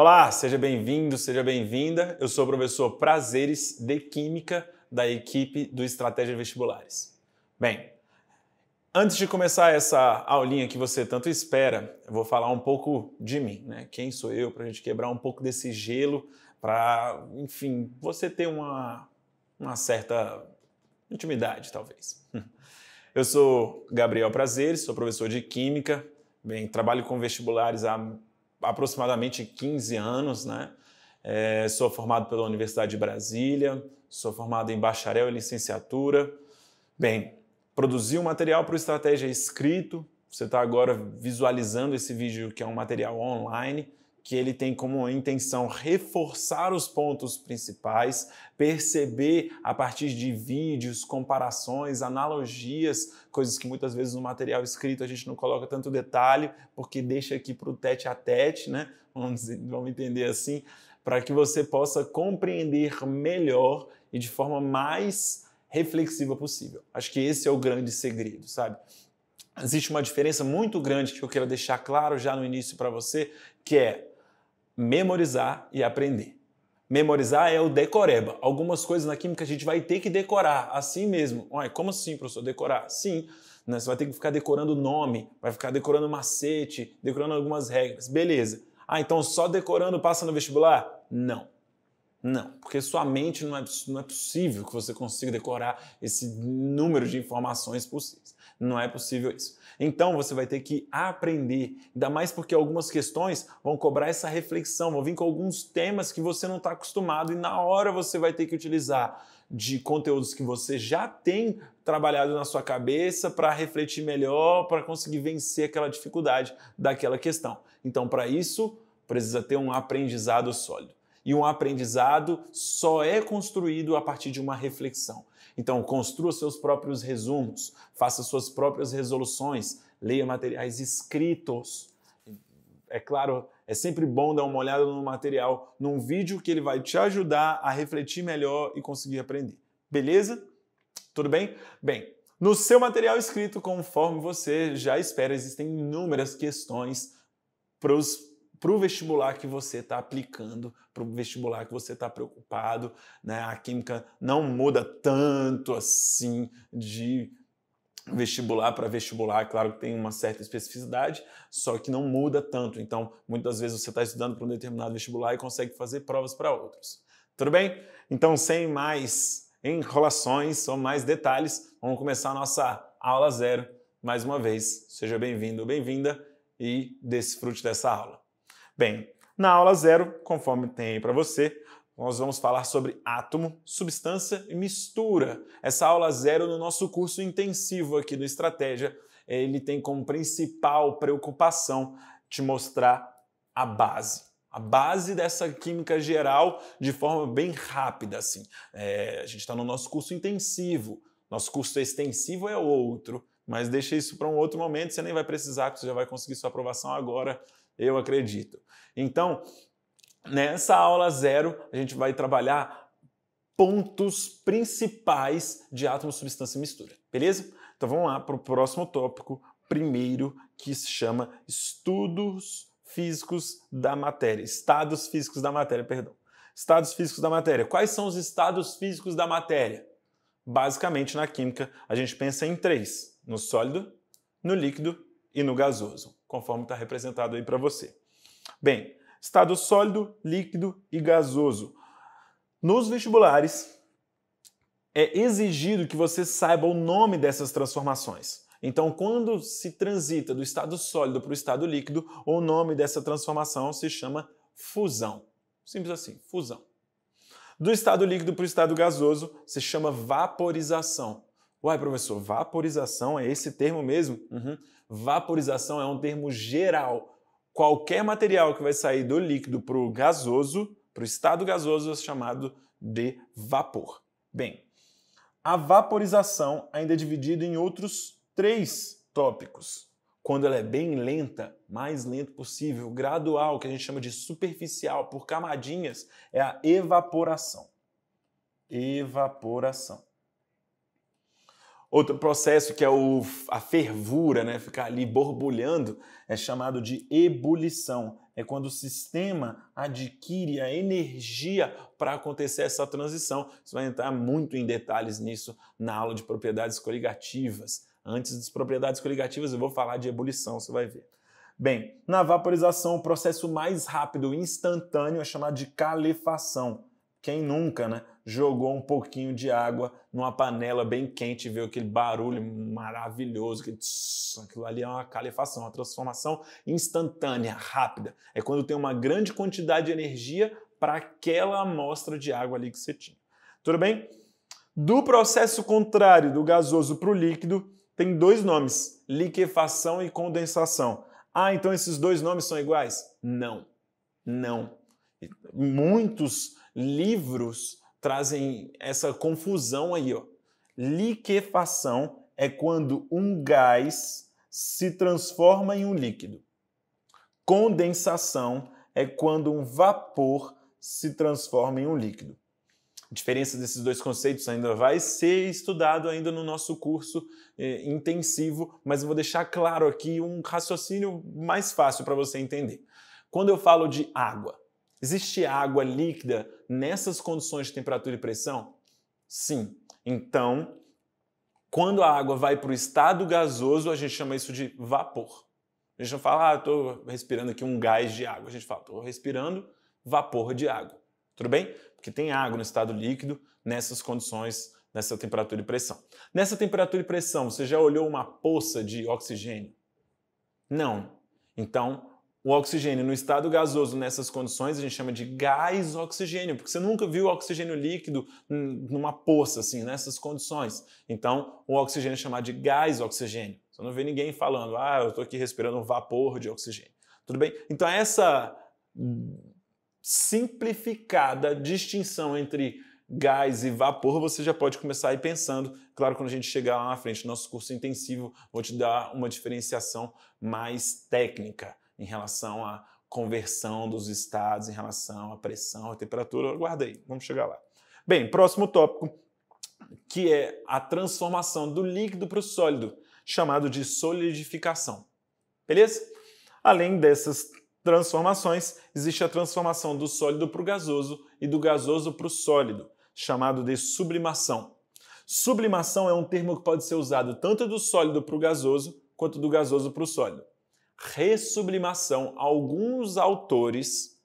Olá, seja bem-vindo, seja bem-vinda. Eu sou o professor Prazeres de Química da equipe do Estratégia Vestibulares. Bem, antes de começar essa aulinha que você tanto espera, eu vou falar um pouco de mim, né? Quem sou eu, para a gente quebrar um pouco desse gelo, para, enfim, você ter uma, uma certa intimidade, talvez. Eu sou Gabriel Prazeres, sou professor de Química, bem, trabalho com vestibulares há aproximadamente 15 anos, né? É, sou formado pela Universidade de Brasília, sou formado em bacharel e licenciatura. Bem, produzi um material para o Estratégia Escrito, você está agora visualizando esse vídeo que é um material online que ele tem como intenção reforçar os pontos principais, perceber a partir de vídeos, comparações, analogias, coisas que muitas vezes no material escrito a gente não coloca tanto detalhe, porque deixa aqui para o tete a tete, né? Vamos, dizer, vamos entender assim, para que você possa compreender melhor e de forma mais reflexiva possível. Acho que esse é o grande segredo, sabe? Existe uma diferença muito grande que eu quero deixar claro já no início para você, que é memorizar e aprender. Memorizar é o decoreba. Algumas coisas na química a gente vai ter que decorar, assim mesmo. Olha, como assim, professor? Decorar? Sim. Né? Você vai ter que ficar decorando nome, vai ficar decorando macete, decorando algumas regras. Beleza. Ah, então só decorando passa no vestibular? Não. Não, porque sua mente não é, não é possível que você consiga decorar esse número de informações possíveis. Não é possível isso. Então você vai ter que aprender, ainda mais porque algumas questões vão cobrar essa reflexão, vão vir com alguns temas que você não está acostumado e na hora você vai ter que utilizar de conteúdos que você já tem trabalhado na sua cabeça para refletir melhor, para conseguir vencer aquela dificuldade daquela questão. Então, para isso, precisa ter um aprendizado sólido. E um aprendizado só é construído a partir de uma reflexão. Então, construa seus próprios resumos, faça suas próprias resoluções, leia materiais escritos. É claro, é sempre bom dar uma olhada no material, num vídeo que ele vai te ajudar a refletir melhor e conseguir aprender. Beleza? Tudo bem? Bem, no seu material escrito, conforme você já espera, existem inúmeras questões para os para o vestibular que você está aplicando, para o vestibular que você está preocupado. Né? A química não muda tanto assim de vestibular para vestibular, claro que tem uma certa especificidade, só que não muda tanto. Então, muitas vezes você está estudando para um determinado vestibular e consegue fazer provas para outros. Tudo bem? Então, sem mais enrolações ou mais detalhes, vamos começar a nossa aula zero mais uma vez. Seja bem-vindo ou bem-vinda e desfrute dessa aula. Bem, na aula zero, conforme tem aí para você, nós vamos falar sobre átomo, substância e mistura. Essa aula zero no nosso curso intensivo aqui do Estratégia, ele tem como principal preocupação te mostrar a base. A base dessa química geral de forma bem rápida, assim. É, a gente está no nosso curso intensivo. Nosso curso extensivo é outro, mas deixa isso para um outro momento, você nem vai precisar, porque você já vai conseguir sua aprovação agora eu acredito. Então, nessa aula zero, a gente vai trabalhar pontos principais de átomo, substância e mistura, beleza? Então vamos lá para o próximo tópico, primeiro, que se chama estudos físicos da matéria, estados físicos da matéria, perdão. Estados físicos da matéria. Quais são os estados físicos da matéria? Basicamente, na química, a gente pensa em três: no sólido, no líquido e no gasoso, conforme está representado aí para você. Bem, estado sólido, líquido e gasoso. Nos vestibulares, é exigido que você saiba o nome dessas transformações. Então, quando se transita do estado sólido para o estado líquido, o nome dessa transformação se chama fusão. Simples assim, fusão. Do estado líquido para o estado gasoso se chama vaporização. Uai, professor, vaporização é esse termo mesmo? Uhum. Vaporização é um termo geral. Qualquer material que vai sair do líquido para o gasoso, para o estado gasoso, é chamado de vapor. Bem, a vaporização ainda é dividida em outros três tópicos. Quando ela é bem lenta, mais lento possível, gradual, que a gente chama de superficial, por camadinhas, é a evaporação. Evaporação. Outro processo que é o, a fervura, né, ficar ali borbulhando, é chamado de ebulição. É quando o sistema adquire a energia para acontecer essa transição. Você vai entrar muito em detalhes nisso na aula de propriedades coligativas. Antes das propriedades coligativas, eu vou falar de ebulição, você vai ver. Bem, na vaporização, o processo mais rápido instantâneo é chamado de calefação. Quem nunca, né? Jogou um pouquinho de água numa panela bem quente e viu aquele barulho maravilhoso. Aquele tss, aquilo ali é uma calefação, uma transformação instantânea, rápida. É quando tem uma grande quantidade de energia para aquela amostra de água ali que você tinha. Tudo bem? Do processo contrário do gasoso para o líquido, tem dois nomes: liquefação e condensação. Ah, então esses dois nomes são iguais? Não. Não. Muitos livros trazem essa confusão aí, ó. Liquefação é quando um gás se transforma em um líquido. Condensação é quando um vapor se transforma em um líquido. A diferença desses dois conceitos ainda vai ser estudado ainda no nosso curso eh, intensivo, mas eu vou deixar claro aqui um raciocínio mais fácil para você entender. Quando eu falo de água, Existe água líquida nessas condições de temperatura e pressão? Sim. Então, quando a água vai para o estado gasoso, a gente chama isso de vapor. A gente não fala, ah, estou respirando aqui um gás de água. A gente fala, estou respirando vapor de água. Tudo bem? Porque tem água no estado líquido nessas condições, nessa temperatura e pressão. Nessa temperatura e pressão, você já olhou uma poça de oxigênio? Não. Então, o oxigênio no estado gasoso nessas condições a gente chama de gás oxigênio, porque você nunca viu oxigênio líquido numa poça assim, nessas condições. Então, o oxigênio é chamado de gás oxigênio. Você não vê ninguém falando, ah, eu estou aqui respirando um vapor de oxigênio. Tudo bem? Então, essa simplificada distinção entre gás e vapor, você já pode começar a ir pensando. Claro, quando a gente chegar lá na frente, nosso curso intensivo, vou te dar uma diferenciação mais técnica em relação à conversão dos estados, em relação à pressão, à temperatura. Eu guardei, vamos chegar lá. Bem, próximo tópico, que é a transformação do líquido para o sólido, chamado de solidificação. Beleza? Além dessas transformações, existe a transformação do sólido para o gasoso e do gasoso para o sólido, chamado de sublimação. Sublimação é um termo que pode ser usado tanto do sólido para o gasoso quanto do gasoso para o sólido ressublimação. Alguns autores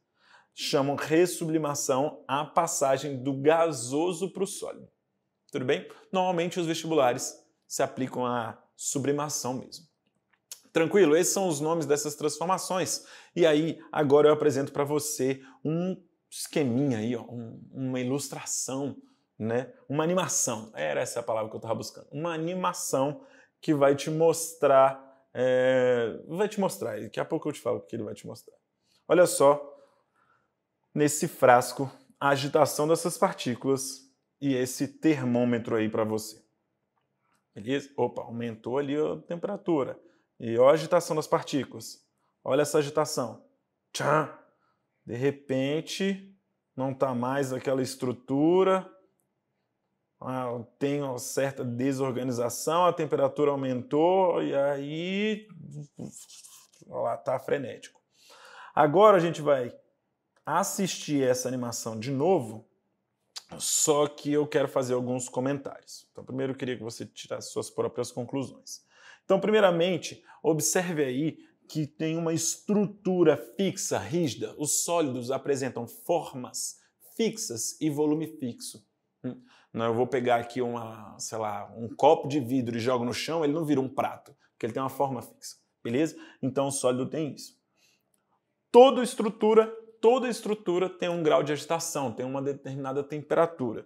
chamam ressublimação a passagem do gasoso para o sólido. Tudo bem? Normalmente os vestibulares se aplicam à sublimação mesmo. Tranquilo? Esses são os nomes dessas transformações. E aí, agora eu apresento para você um esqueminha aí, ó, um, uma ilustração, né? Uma animação. Era essa a palavra que eu estava buscando. Uma animação que vai te mostrar é, vai te mostrar, daqui a pouco eu te falo o que ele vai te mostrar. Olha só, nesse frasco, a agitação dessas partículas e esse termômetro aí para você. Beleza? Opa, aumentou ali a temperatura. E olha a agitação das partículas. Olha essa agitação. Tcham! De repente, não está mais aquela estrutura, ah, tem uma certa desorganização, a temperatura aumentou e aí lá tá frenético. Agora a gente vai assistir essa animação de novo, só que eu quero fazer alguns comentários. Então, primeiro eu queria que você tirasse suas próprias conclusões. Então, primeiramente, observe aí que tem uma estrutura fixa, rígida. Os sólidos apresentam formas fixas e volume fixo. Hum. Não, né, eu vou pegar aqui uma, sei lá, um copo de vidro e jogo no chão, ele não vira um prato, porque ele tem uma forma fixa, beleza? Então o sólido tem isso. Toda estrutura, toda estrutura tem um grau de agitação, tem uma determinada temperatura.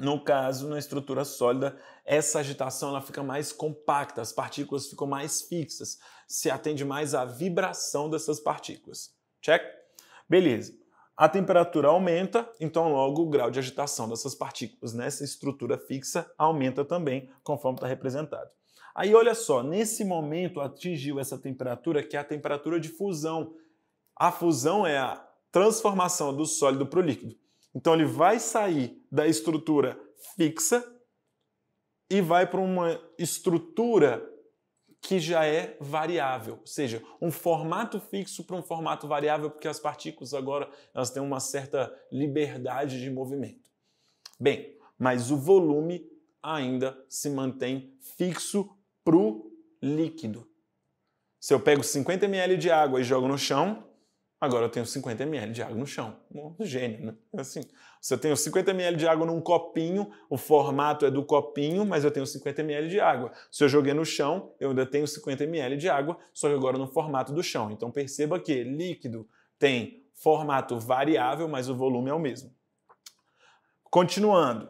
No caso, na estrutura sólida, essa agitação ela fica mais compacta, as partículas ficam mais fixas, se atende mais à vibração dessas partículas. Check? Beleza. A temperatura aumenta, então logo o grau de agitação dessas partículas nessa estrutura fixa aumenta também, conforme está representado. Aí olha só, nesse momento atingiu essa temperatura que é a temperatura de fusão. A fusão é a transformação do sólido para o líquido. Então ele vai sair da estrutura fixa e vai para uma estrutura que já é variável, ou seja, um formato fixo para um formato variável, porque as partículas agora elas têm uma certa liberdade de movimento. Bem, mas o volume ainda se mantém fixo para o líquido. Se eu pego 50 ml de água e jogo no chão, Agora eu tenho 50 ml de água no chão. Um gênio, né? É assim, se eu tenho 50 ml de água num copinho, o formato é do copinho, mas eu tenho 50 ml de água. Se eu joguei no chão, eu ainda tenho 50 ml de água, só que agora no formato do chão. Então perceba que líquido tem formato variável, mas o volume é o mesmo. Continuando.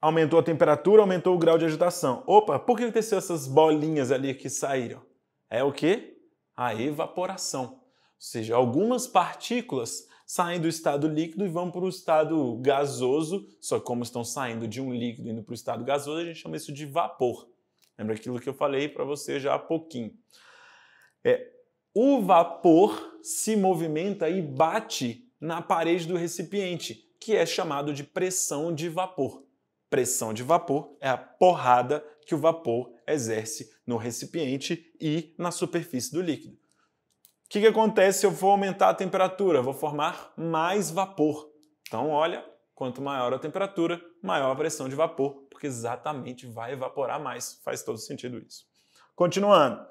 Aumentou a temperatura, aumentou o grau de agitação. Opa, por que aconteceu essas bolinhas ali que saíram? É o quê? A evaporação seja, algumas partículas saem do estado líquido e vão para o estado gasoso, só que como estão saindo de um líquido indo para o estado gasoso, a gente chama isso de vapor. Lembra aquilo que eu falei para você já há pouquinho. É, o vapor se movimenta e bate na parede do recipiente, que é chamado de pressão de vapor. Pressão de vapor é a porrada que o vapor exerce no recipiente e na superfície do líquido. O que, que acontece se eu for aumentar a temperatura? Vou formar mais vapor. Então, olha, quanto maior a temperatura, maior a pressão de vapor, porque exatamente vai evaporar mais. Faz todo sentido isso. Continuando.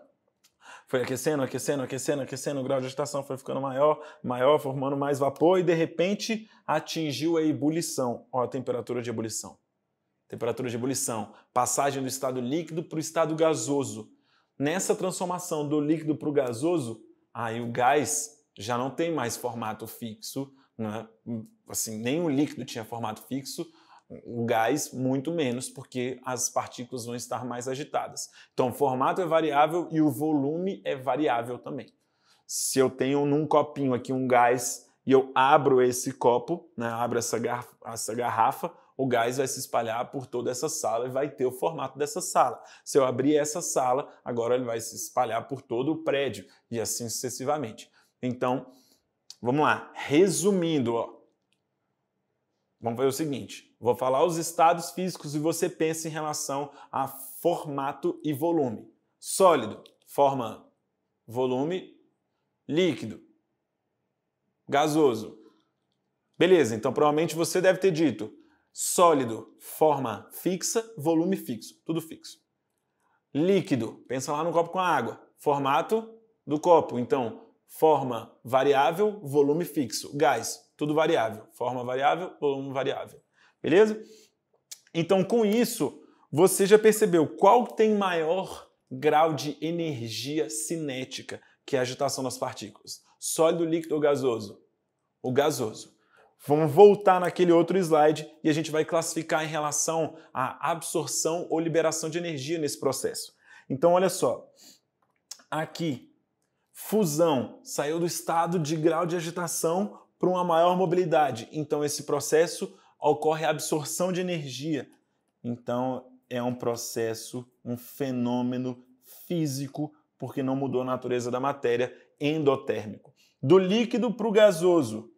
Foi aquecendo, aquecendo, aquecendo, aquecendo, o grau de agitação foi ficando maior, maior, formando mais vapor e de repente atingiu a ebulição, ó, a temperatura de ebulição. Temperatura de ebulição, passagem do estado líquido para o estado gasoso. Nessa transformação do líquido para o gasoso, Aí o gás já não tem mais formato fixo, né? assim, o líquido tinha formato fixo, o gás muito menos, porque as partículas vão estar mais agitadas. Então, o formato é variável e o volume é variável também. Se eu tenho num copinho aqui um gás e eu abro esse copo, né, abro essa, gar essa garrafa, o gás vai se espalhar por toda essa sala e vai ter o formato dessa sala. Se eu abrir essa sala, agora ele vai se espalhar por todo o prédio e assim sucessivamente. Então, vamos lá. Resumindo, ó. vamos fazer o seguinte: vou falar os estados físicos e você pensa em relação a formato e volume. Sólido, forma volume, líquido, gasoso. Beleza, então provavelmente você deve ter dito Sólido, forma fixa, volume fixo, tudo fixo. Líquido, pensa lá no copo com água, formato do copo, então forma variável, volume fixo. Gás, tudo variável, forma variável, volume variável. Beleza? Então, com isso, você já percebeu qual tem maior grau de energia cinética, que é a agitação das partículas? Sólido, líquido ou gasoso? O gasoso. Vamos voltar naquele outro slide e a gente vai classificar em relação à absorção ou liberação de energia nesse processo. Então, olha só. Aqui, fusão saiu do estado de grau de agitação para uma maior mobilidade. Então, esse processo ocorre a absorção de energia. Então, é um processo, um fenômeno físico, porque não mudou a natureza da matéria, endotérmico. Do líquido para o gasoso,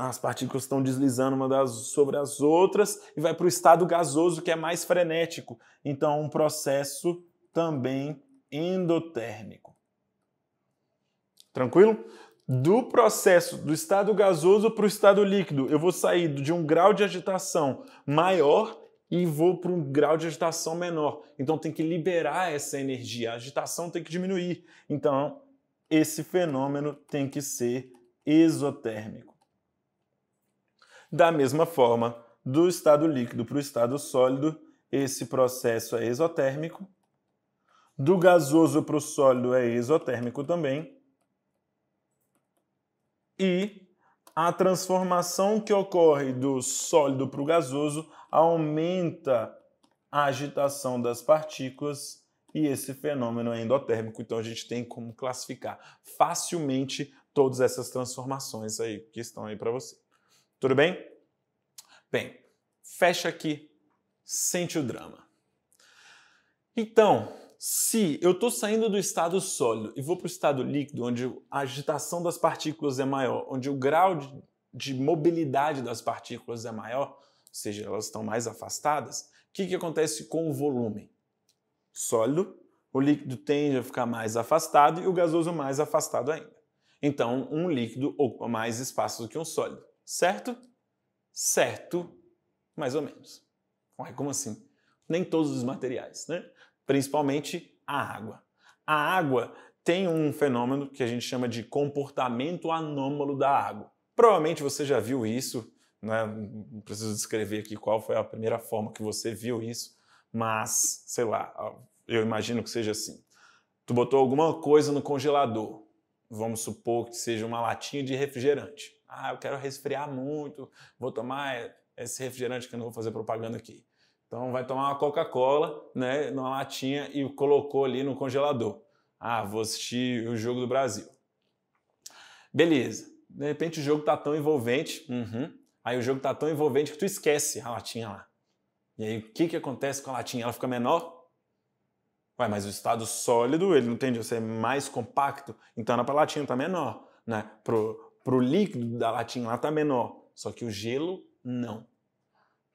então, as partículas estão deslizando uma das, sobre as outras e vai para o estado gasoso, que é mais frenético. Então, um processo também endotérmico. Tranquilo? Do processo do estado gasoso para o estado líquido, eu vou sair de um grau de agitação maior e vou para um grau de agitação menor. Então tem que liberar essa energia, a agitação tem que diminuir. Então esse fenômeno tem que ser exotérmico. Da mesma forma, do estado líquido para o estado sólido, esse processo é exotérmico. Do gasoso para o sólido é exotérmico também. E a transformação que ocorre do sólido para o gasoso aumenta a agitação das partículas e esse fenômeno é endotérmico. Então a gente tem como classificar facilmente todas essas transformações aí que estão aí para você. Tudo bem? Bem, fecha aqui, sente o drama. Então, se eu estou saindo do estado sólido e vou para o estado líquido, onde a agitação das partículas é maior, onde o grau de, de mobilidade das partículas é maior, ou seja, elas estão mais afastadas, o que, que acontece com o volume? Sólido, o líquido tende a ficar mais afastado e o gasoso mais afastado ainda. Então, um líquido ocupa mais espaço do que um sólido. Certo? Certo, mais ou menos. Ué, como assim? Nem todos os materiais, né? Principalmente a água. A água tem um fenômeno que a gente chama de comportamento anômalo da água. Provavelmente você já viu isso, né? não preciso descrever aqui qual foi a primeira forma que você viu isso, mas sei lá, eu imagino que seja assim. Tu botou alguma coisa no congelador, vamos supor que seja uma latinha de refrigerante. Ah, eu quero resfriar muito, vou tomar é, esse refrigerante que eu não vou fazer propaganda aqui. Então vai tomar uma Coca-Cola, né, numa latinha e colocou ali no congelador. Ah, vou assistir o jogo do Brasil. Beleza. De repente o jogo tá tão envolvente, uhum. aí o jogo tá tão envolvente que tu esquece a latinha lá. E aí o que que acontece com a latinha? Ela fica menor? Ué, mas o estado sólido, ele não tende a ser mais compacto, então na pra latinha tá menor, né? Pro, para o líquido da latinha lá está menor, só que o gelo não.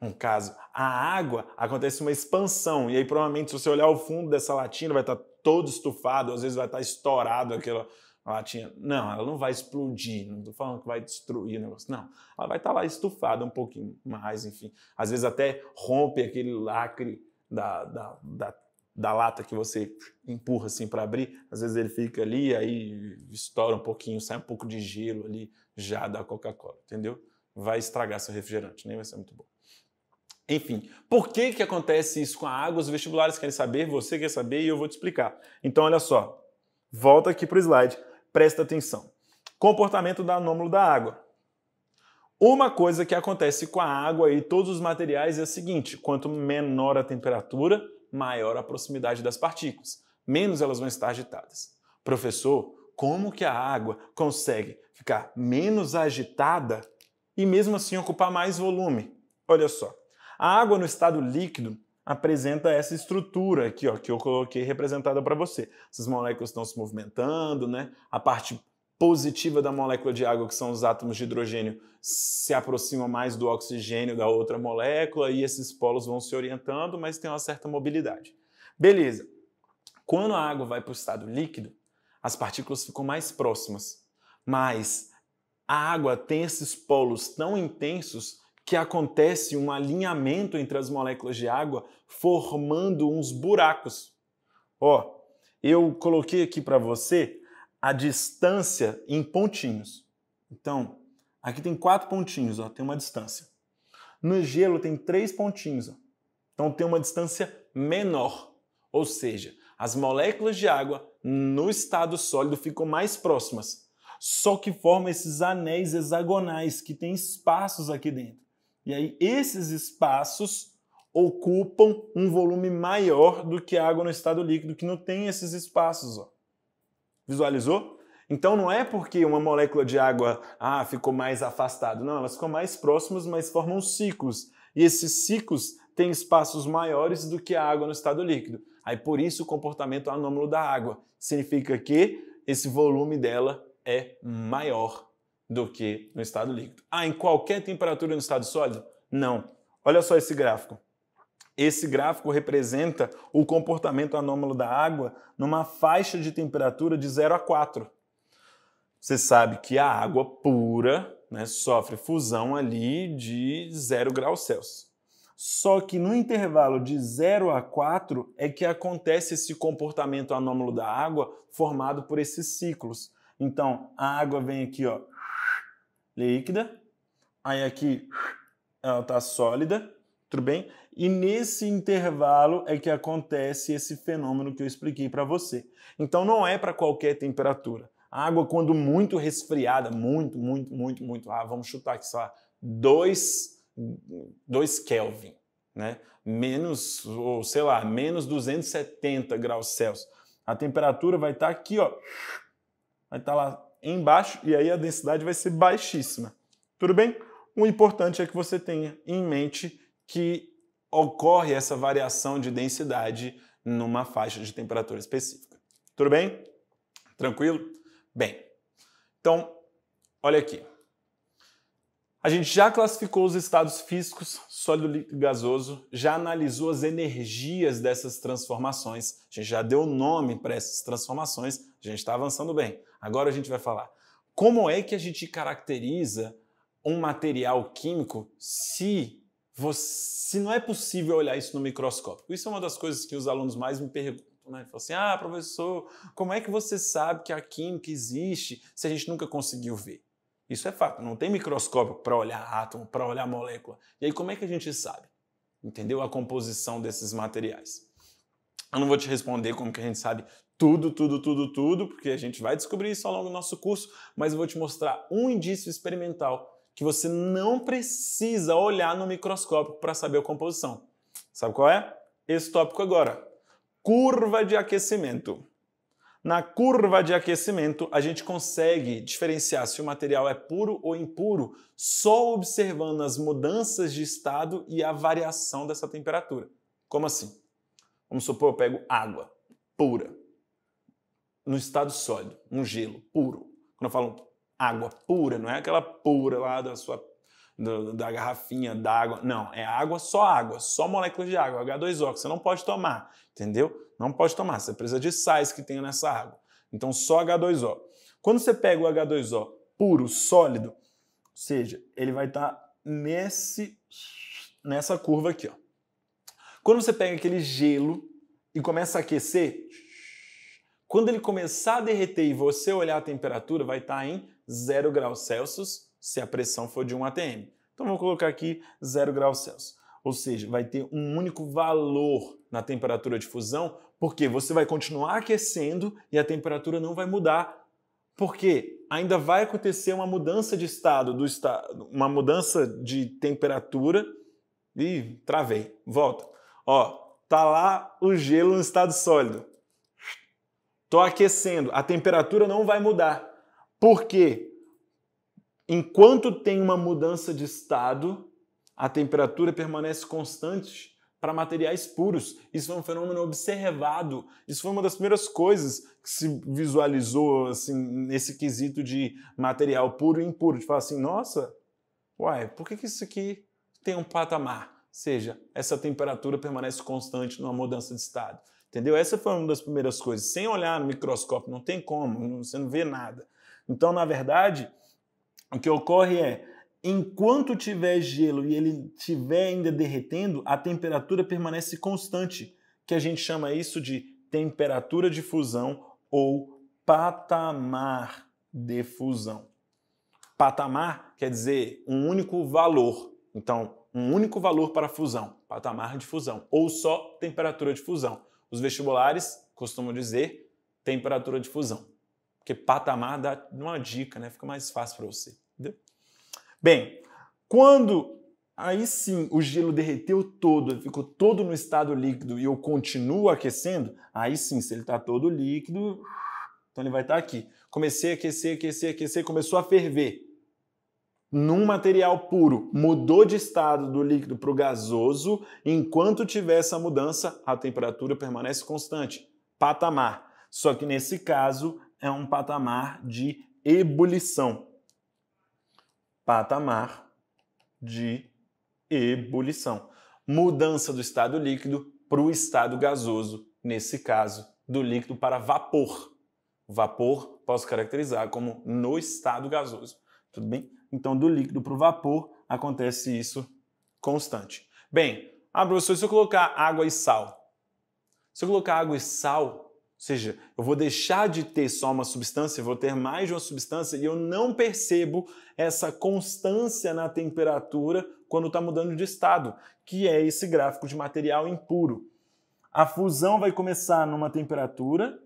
No caso, a água acontece uma expansão, e aí provavelmente se você olhar o fundo dessa latinha vai estar tá todo estufado, às vezes vai estar tá estourado aquela latinha. Não, ela não vai explodir, não estou falando que vai destruir o negócio, não. Ela vai estar tá lá estufada um pouquinho mais, enfim. Às vezes até rompe aquele lacre da, da, da da lata que você empurra assim para abrir, às vezes ele fica ali, aí estoura um pouquinho, sai um pouco de gelo ali já da Coca-Cola, entendeu? Vai estragar seu refrigerante, nem vai ser muito bom. Enfim, por que que acontece isso com a água? Os vestibulares querem saber, você quer saber e eu vou te explicar. Então olha só, volta aqui para o slide, presta atenção. Comportamento da anômalo da água. Uma coisa que acontece com a água e todos os materiais é a seguinte: quanto menor a temperatura, maior a proximidade das partículas, menos elas vão estar agitadas. Professor, como que a água consegue ficar menos agitada e mesmo assim ocupar mais volume? Olha só, a água no estado líquido apresenta essa estrutura aqui, ó, que eu coloquei representada para você. Essas moléculas estão se movimentando, né? A parte positiva da molécula de água, que são os átomos de hidrogênio, se aproxima mais do oxigênio da outra molécula e esses polos vão se orientando, mas tem uma certa mobilidade. Beleza. Quando a água vai para o estado líquido, as partículas ficam mais próximas, mas a água tem esses polos tão intensos que acontece um alinhamento entre as moléculas de água, formando uns buracos. Ó, eu coloquei aqui para você a distância em pontinhos. Então, aqui tem quatro pontinhos, ó, tem uma distância. No gelo tem três pontinhos, ó. então tem uma distância menor. Ou seja, as moléculas de água no estado sólido ficam mais próximas, só que formam esses anéis hexagonais que tem espaços aqui dentro. E aí esses espaços ocupam um volume maior do que a água no estado líquido, que não tem esses espaços. Ó. Visualizou? Então não é porque uma molécula de água ah, ficou mais afastada, não, elas ficam mais próximas, mas formam ciclos. E esses ciclos têm espaços maiores do que a água no estado líquido. Aí por isso o comportamento anômalo da água significa que esse volume dela é maior do que no estado líquido. Ah, em qualquer temperatura no estado sólido? Não. Olha só esse gráfico. Esse gráfico representa o comportamento anômalo da água numa faixa de temperatura de 0 a 4. Você sabe que a água pura né, sofre fusão ali de 0 graus Celsius. Só que no intervalo de 0 a 4 é que acontece esse comportamento anômalo da água formado por esses ciclos. Então, a água vem aqui, ó, líquida, aí aqui ela está sólida, tudo bem? E nesse intervalo é que acontece esse fenômeno que eu expliquei para você. Então não é para qualquer temperatura. A água, quando muito resfriada, muito, muito, muito, muito, ah, vamos chutar aqui, sei lá, 2, 2 Kelvin, né? Menos, ou sei lá, menos 270 graus Celsius. A temperatura vai estar tá aqui, ó. Vai estar tá lá embaixo e aí a densidade vai ser baixíssima. Tudo bem? O importante é que você tenha em mente que ocorre essa variação de densidade numa faixa de temperatura específica. Tudo bem? Tranquilo? Bem, então, olha aqui. A gente já classificou os estados físicos, sólido, líquido e gasoso, já analisou as energias dessas transformações, a gente já deu nome para essas transformações, a gente está avançando bem. Agora a gente vai falar como é que a gente caracteriza um material químico se se não é possível olhar isso no microscópio. Isso é uma das coisas que os alunos mais me perguntam. Né? Falam assim, ah, professor, como é que você sabe que a química existe se a gente nunca conseguiu ver? Isso é fato, não tem microscópio para olhar átomo, para olhar molécula. E aí como é que a gente sabe? Entendeu a composição desses materiais? Eu não vou te responder como que a gente sabe tudo, tudo, tudo, tudo, porque a gente vai descobrir isso ao longo do nosso curso, mas eu vou te mostrar um indício experimental que você não precisa olhar no microscópio para saber a composição. Sabe qual é? Esse tópico agora. Curva de aquecimento. Na curva de aquecimento, a gente consegue diferenciar se o material é puro ou impuro só observando as mudanças de estado e a variação dessa temperatura. Como assim? Vamos supor, eu pego água pura, no estado sólido, um gelo puro. Quando eu falo água pura, não é aquela pura lá da sua do, da garrafinha d'água. Não, é água, só água, só moléculas de água, H2O, que você não pode tomar, entendeu? Não pode tomar, você precisa de sais que tenha nessa água. Então, só H2O. Quando você pega o H2O puro, sólido, ou seja, ele vai estar tá nesse, nessa curva aqui. Ó. Quando você pega aquele gelo e começa a aquecer, quando ele começar a derreter e você olhar a temperatura, vai estar tá em 0 graus Celsius se a pressão for de 1 atm. Então vou colocar aqui 0 graus Celsius. Ou seja, vai ter um único valor na temperatura de fusão, porque você vai continuar aquecendo e a temperatura não vai mudar. Porque ainda vai acontecer uma mudança de estado do estado, uma mudança de temperatura. e travei. Volta. Ó, tá lá o gelo no estado sólido. Tô aquecendo, a temperatura não vai mudar. Porque enquanto tem uma mudança de estado, a temperatura permanece constante para materiais puros. Isso foi um fenômeno observado. Isso foi uma das primeiras coisas que se visualizou assim, nesse quesito de material puro e impuro. De falar assim, nossa, uai, por que, que isso aqui tem um patamar? Ou seja, essa temperatura permanece constante numa mudança de estado. Entendeu? Essa foi uma das primeiras coisas. Sem olhar no microscópio, não tem como, você não vê nada. Então, na verdade, o que ocorre é, enquanto tiver gelo e ele estiver ainda derretendo, a temperatura permanece constante, que a gente chama isso de temperatura de fusão ou patamar de fusão. Patamar quer dizer um único valor. Então, um único valor para fusão, patamar de fusão, ou só temperatura de fusão. Os vestibulares costumam dizer temperatura de fusão. Porque patamar dá uma dica, né? Fica mais fácil para você. Entendeu? Bem, quando aí sim o gelo derreteu todo, ficou todo no estado líquido e eu continuo aquecendo, aí sim, se ele está todo líquido, então ele vai estar tá aqui. Comecei a aquecer, aquecer, aquecer, começou a ferver. Num material puro, mudou de estado do líquido para o gasoso, enquanto tiver essa mudança, a temperatura permanece constante. Patamar. Só que nesse caso, é um patamar de ebulição. Patamar de ebulição. Mudança do estado líquido para o estado gasoso, nesse caso, do líquido para vapor. Vapor posso caracterizar como no estado gasoso. Tudo bem? Então, do líquido para o vapor acontece isso constante. Bem, ah, professor, se eu colocar água e sal. Se eu colocar água e sal, ou seja, eu vou deixar de ter só uma substância, vou ter mais de uma substância e eu não percebo essa constância na temperatura quando está mudando de estado, que é esse gráfico de material impuro. A fusão vai começar numa temperatura,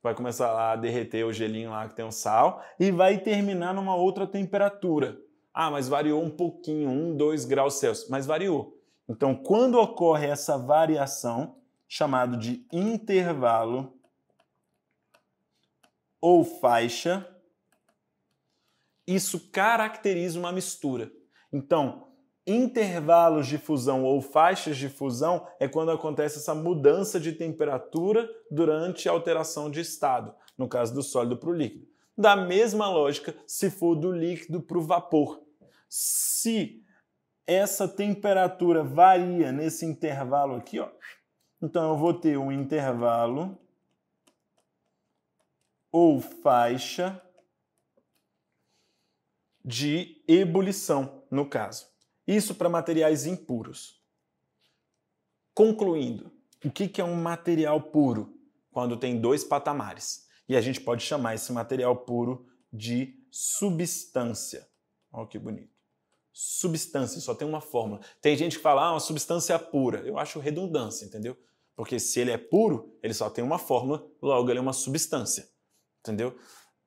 vai começar lá a derreter o gelinho lá que tem o sal, e vai terminar numa outra temperatura. Ah, mas variou um pouquinho, 1, 2 graus Celsius, mas variou. Então, quando ocorre essa variação, chamado de intervalo ou faixa, isso caracteriza uma mistura. Então, intervalos de fusão ou faixas de fusão é quando acontece essa mudança de temperatura durante a alteração de estado, no caso do sólido para o líquido. Da mesma lógica, se for do líquido para o vapor. Se essa temperatura varia nesse intervalo aqui, ó, então eu vou ter um intervalo ou faixa de ebulição, no caso. Isso para materiais impuros. Concluindo, o que é um material puro? Quando tem dois patamares. E a gente pode chamar esse material puro de substância. Olha que bonito. Substância, só tem uma fórmula. Tem gente que fala, ah, uma substância pura. Eu acho redundância, entendeu? Porque se ele é puro, ele só tem uma fórmula, logo ele é uma substância entendeu?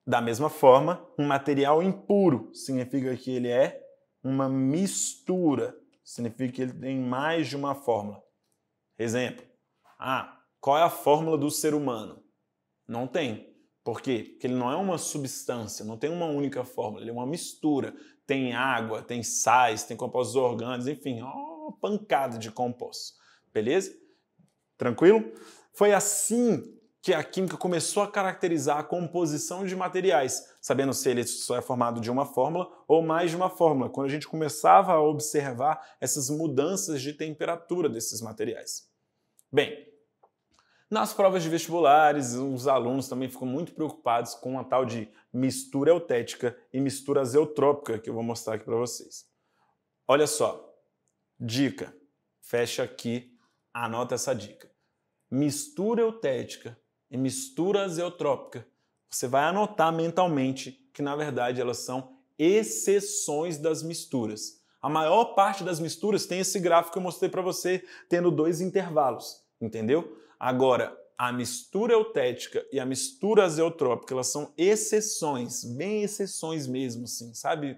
Da mesma forma, um material impuro significa que ele é uma mistura, significa que ele tem mais de uma fórmula. Exemplo: ah, qual é a fórmula do ser humano? Não tem. Por quê? Porque ele não é uma substância, não tem uma única fórmula, ele é uma mistura. Tem água, tem sais, tem compostos orgânicos, enfim, ó, pancada de compostos. Beleza? Tranquilo? Foi assim que a química começou a caracterizar a composição de materiais, sabendo se ele só é formado de uma fórmula ou mais de uma fórmula, quando a gente começava a observar essas mudanças de temperatura desses materiais. Bem, nas provas de vestibulares, os alunos também ficam muito preocupados com a tal de mistura eutética e mistura azeotrópica, que eu vou mostrar aqui para vocês. Olha só, dica, fecha aqui, anota essa dica. Mistura eutética e mistura zeotrópica, você vai anotar mentalmente que na verdade elas são exceções das misturas. A maior parte das misturas tem esse gráfico que eu mostrei para você, tendo dois intervalos, entendeu? Agora, a mistura eutética e a mistura azeotrópica, elas são exceções, bem exceções mesmo, assim, sabe?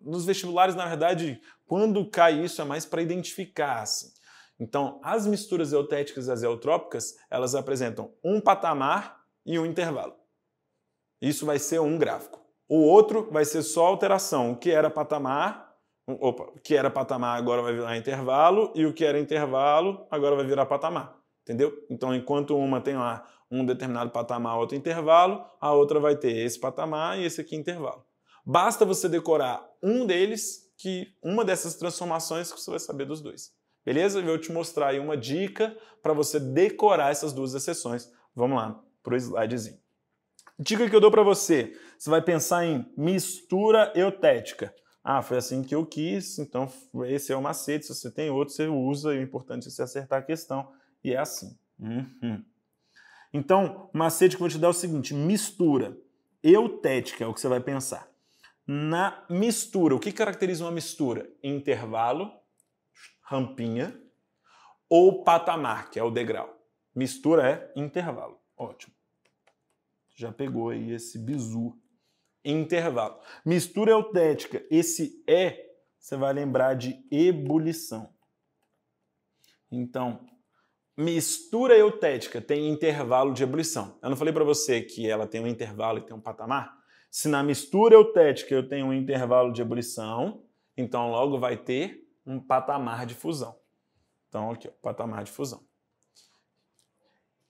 Nos vestibulares, na verdade, quando cai isso é mais para identificar, assim. Então, as misturas eutéticas e as eutrópicas, elas apresentam um patamar e um intervalo. Isso vai ser um gráfico. O outro vai ser só alteração. O que era patamar, opa, o que era patamar agora vai virar intervalo e o que era intervalo agora vai virar patamar. Entendeu? Então, enquanto uma tem lá um determinado patamar, outro intervalo, a outra vai ter esse patamar e esse aqui intervalo. Basta você decorar um deles, que uma dessas transformações que você vai saber dos dois. Beleza? Eu vou te mostrar aí uma dica para você decorar essas duas exceções. Vamos lá para o slidezinho. Dica que eu dou para você: você vai pensar em mistura eutética. Ah, foi assim que eu quis, então esse é o macete. Se você tem outro, você usa, e o importante é você acertar a questão. E é assim. Uhum. Então, o macete que eu vou te dar é o seguinte: mistura. Eutética é o que você vai pensar. Na mistura, o que caracteriza uma mistura? Intervalo rampinha, ou patamar, que é o degrau. Mistura é intervalo. Ótimo. Já pegou aí esse bizu. Intervalo. Mistura eutética. Esse E é, você vai lembrar de ebulição. Então, mistura eutética tem intervalo de ebulição. Eu não falei para você que ela tem um intervalo e tem um patamar? Se na mistura eutética eu tenho um intervalo de ebulição, então logo vai ter um patamar de fusão. Então, aqui, ó, patamar de fusão.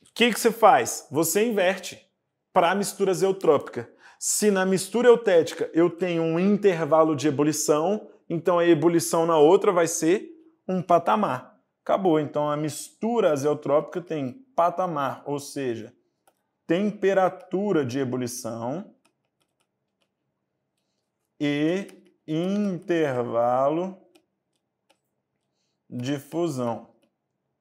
O que, que você faz? Você inverte para a mistura zeotrópica. Se na mistura eutética eu tenho um intervalo de ebulição, então a ebulição na outra vai ser um patamar. Acabou. Então a mistura azeotrópica tem patamar, ou seja, temperatura de ebulição e intervalo difusão.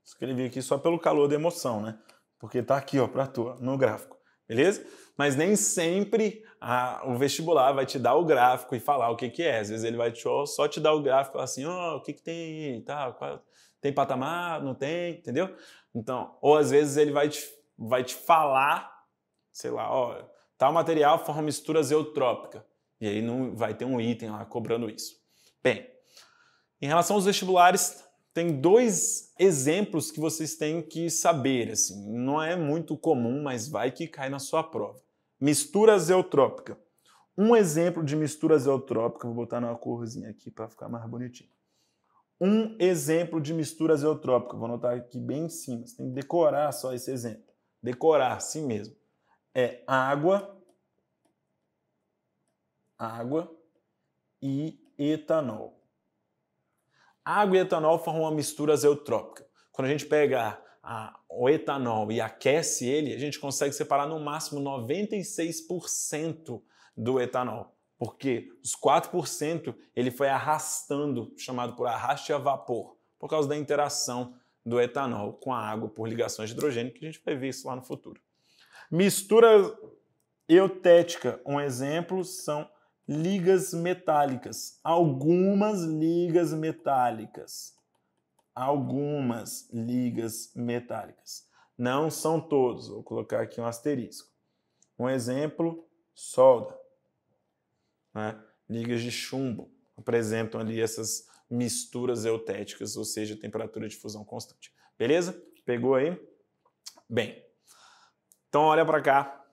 Escrevi aqui só pelo calor da emoção, né? Porque tá aqui, ó, para tu, no gráfico. Beleza? Mas nem sempre a, o vestibular vai te dar o gráfico e falar o que, que é. Às vezes ele vai te, ó, só te dar o gráfico assim, ó, oh, o que, que tem e Tá, qual, tem patamar? Não tem? Entendeu? Então, ou às vezes ele vai te, vai te falar, sei lá, ó, tal material forma mistura zeotrópica. E aí não vai ter um item lá cobrando isso. Bem, em relação aos vestibulares, tem dois exemplos que vocês têm que saber, assim, não é muito comum, mas vai que cai na sua prova. Mistura zeotrópica. Um exemplo de mistura zeotrópica, vou botar numa corzinha aqui para ficar mais bonitinho. Um exemplo de mistura zeotrópica, vou anotar aqui bem em cima, você tem que decorar só esse exemplo. Decorar, assim mesmo. É água, água e etanol. Água e etanol formam uma mistura azeotrópica. Quando a gente pega a, o etanol e aquece ele, a gente consegue separar no máximo 96% do etanol, porque os 4% ele foi arrastando, chamado por arraste a vapor, por causa da interação do etanol com a água por ligações de hidrogênio, que a gente vai ver isso lá no futuro. Mistura eutética, um exemplo são ligas metálicas. Algumas ligas metálicas. Algumas ligas metálicas. Não são todos. Vou colocar aqui um asterisco. Um exemplo, solda. Né? Ligas de chumbo apresentam ali essas misturas eutéticas, ou seja, temperatura de fusão constante. Beleza? Pegou aí? Bem, então olha para cá.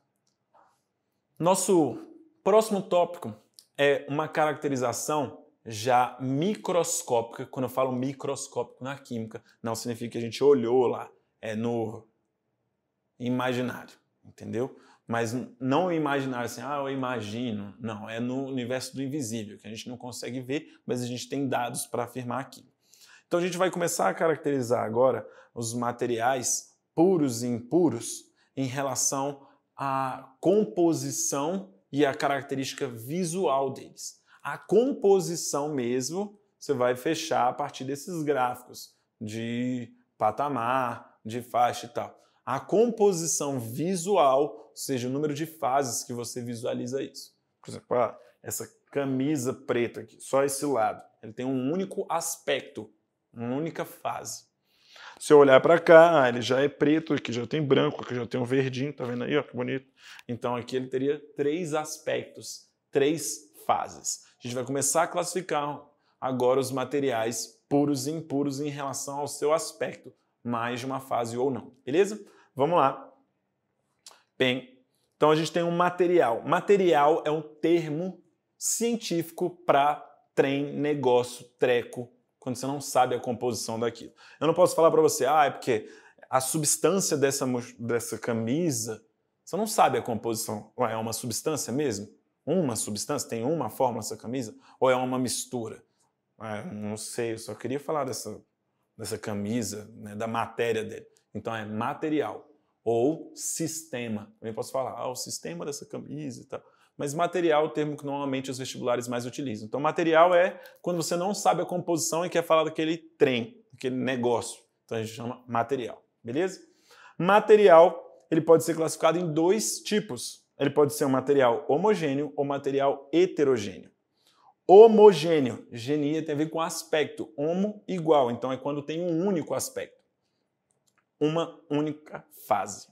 Nosso próximo tópico é uma caracterização já microscópica. Quando eu falo microscópico na química, não significa que a gente olhou lá, é no imaginário, entendeu? Mas não imaginar assim, ah, eu imagino. Não, é no universo do invisível, que a gente não consegue ver, mas a gente tem dados para afirmar aqui. Então a gente vai começar a caracterizar agora os materiais puros e impuros em relação à composição e a característica visual deles. A composição mesmo você vai fechar a partir desses gráficos de patamar, de faixa e tal. A composição visual, ou seja, o número de fases que você visualiza isso. Por exemplo, ah, essa camisa preta aqui, só esse lado, ele tem um único aspecto, uma única fase. Se eu olhar para cá, ah, ele já é preto, aqui já tem branco, aqui já tem um verdinho, tá vendo aí, ó, que bonito. Então aqui ele teria três aspectos, três fases. A gente vai começar a classificar agora os materiais puros e impuros em relação ao seu aspecto, mais de uma fase ou não, beleza? Vamos lá. Bem, então a gente tem um material. Material é um termo científico para trem, negócio, treco, quando você não sabe a composição daquilo. Eu não posso falar para você, ah, é porque a substância dessa, dessa camisa, você não sabe a composição. Ué, é uma substância mesmo? Uma substância? Tem uma forma essa camisa? Ou é uma mistura? Ué, não sei, eu só queria falar dessa, dessa camisa, né, da matéria dele. Então é material ou sistema. Também posso falar, ah, o sistema dessa camisa e tal mas material é o termo que normalmente os vestibulares mais utilizam. Então, material é quando você não sabe a composição e quer falar daquele trem, daquele negócio. Então, a gente chama material, beleza? Material, ele pode ser classificado em dois tipos. Ele pode ser um material homogêneo ou material heterogêneo. Homogêneo, genia tem a ver com aspecto, homo igual, então é quando tem um único aspecto. Uma única fase.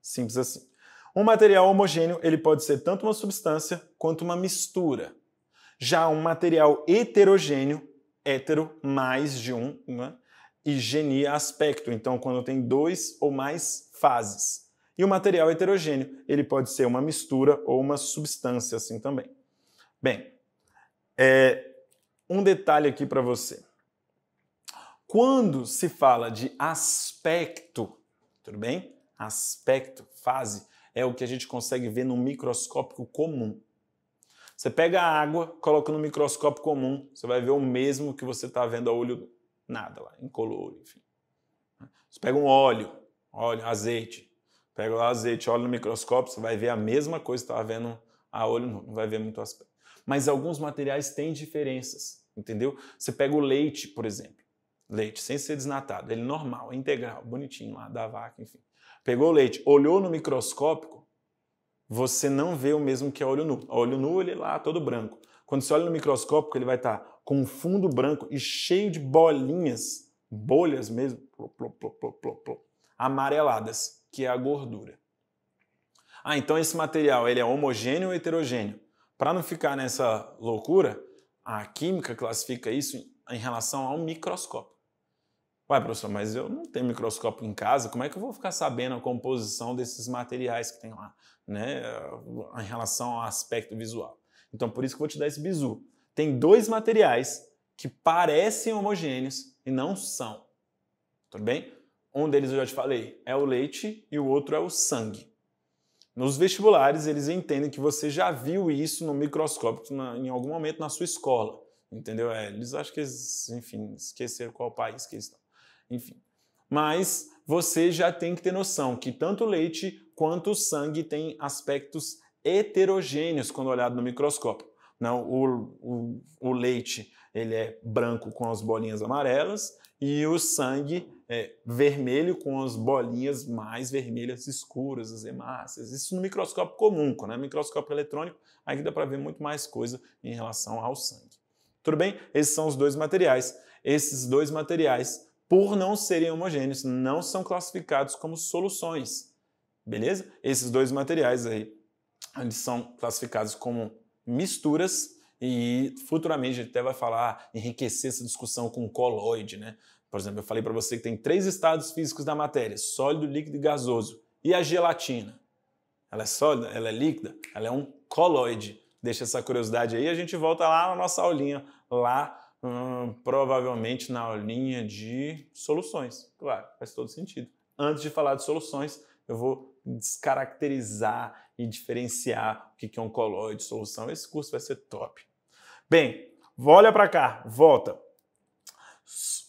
Simples assim. Um material homogêneo ele pode ser tanto uma substância quanto uma mistura. Já um material heterogêneo, hétero mais de um, né? e genia aspecto, então quando tem dois ou mais fases. E o material heterogêneo, ele pode ser uma mistura ou uma substância assim também. Bem, é, um detalhe aqui para você. Quando se fala de aspecto, tudo bem? Aspecto, fase, é o que a gente consegue ver no microscópio comum. Você pega a água, coloca no microscópio comum, você vai ver o mesmo que você está vendo a olho nada lá, incolor, enfim. Você pega um óleo, óleo, azeite, pega lá azeite, olha no microscópio, você vai ver a mesma coisa que estava vendo a olho, não vai ver muito aspecto. Mas alguns materiais têm diferenças, entendeu? Você pega o leite, por exemplo, leite sem ser desnatado, ele é normal, é integral, bonitinho lá, da vaca, enfim. Pegou o leite, olhou no microscópico, você não vê o mesmo que a é olho nu. A olho nu, ele é lá todo branco. Quando você olha no microscópico, ele vai estar tá com um fundo branco e cheio de bolinhas, bolhas mesmo, amareladas, que é a gordura. Ah, então esse material ele é homogêneo ou heterogêneo? Para não ficar nessa loucura, a química classifica isso em relação ao microscópio. Ué, professor, mas eu não tenho microscópio em casa, como é que eu vou ficar sabendo a composição desses materiais que tem lá, né, eh, em relação ao aspecto visual? Então, por isso que eu vou te dar esse bizu. Tem dois materiais que parecem homogêneos e não são. Tudo tá bem? Um deles eu já te falei, é o leite e o outro é o sangue. Nos vestibulares, eles entendem que você já viu isso no microscópio na, em algum momento na sua escola. Entendeu? É, eles acham que eles, enfim, esqueceram qual país que eles estão enfim. Mas você já tem que ter noção que tanto o leite quanto o sangue têm aspectos heterogêneos quando olhado no microscópio. Não, o, o, o leite ele é branco com as bolinhas amarelas e o sangue é vermelho com as bolinhas mais vermelhas escuras, as hemácias. Isso no microscópio comum, né? microscópio eletrônico, aí dá para ver muito mais coisa em relação ao sangue. Tudo bem? Esses são os dois materiais. Esses dois materiais por não serem homogêneos, não são classificados como soluções. Beleza? Esses dois materiais aí, eles são classificados como misturas e futuramente a gente até vai falar, enriquecer essa discussão com coloide, né? Por exemplo, eu falei para você que tem três estados físicos da matéria: sólido, líquido e gasoso. E a gelatina? Ela é sólida? Ela é líquida? Ela é um coloide? Deixa essa curiosidade aí, a gente volta lá na nossa aulinha, lá provavelmente na linha de soluções. Claro, faz todo sentido. Antes de falar de soluções, eu vou descaracterizar e diferenciar o que é um colóide, solução. Esse curso vai ser top. Bem, olha para cá, volta.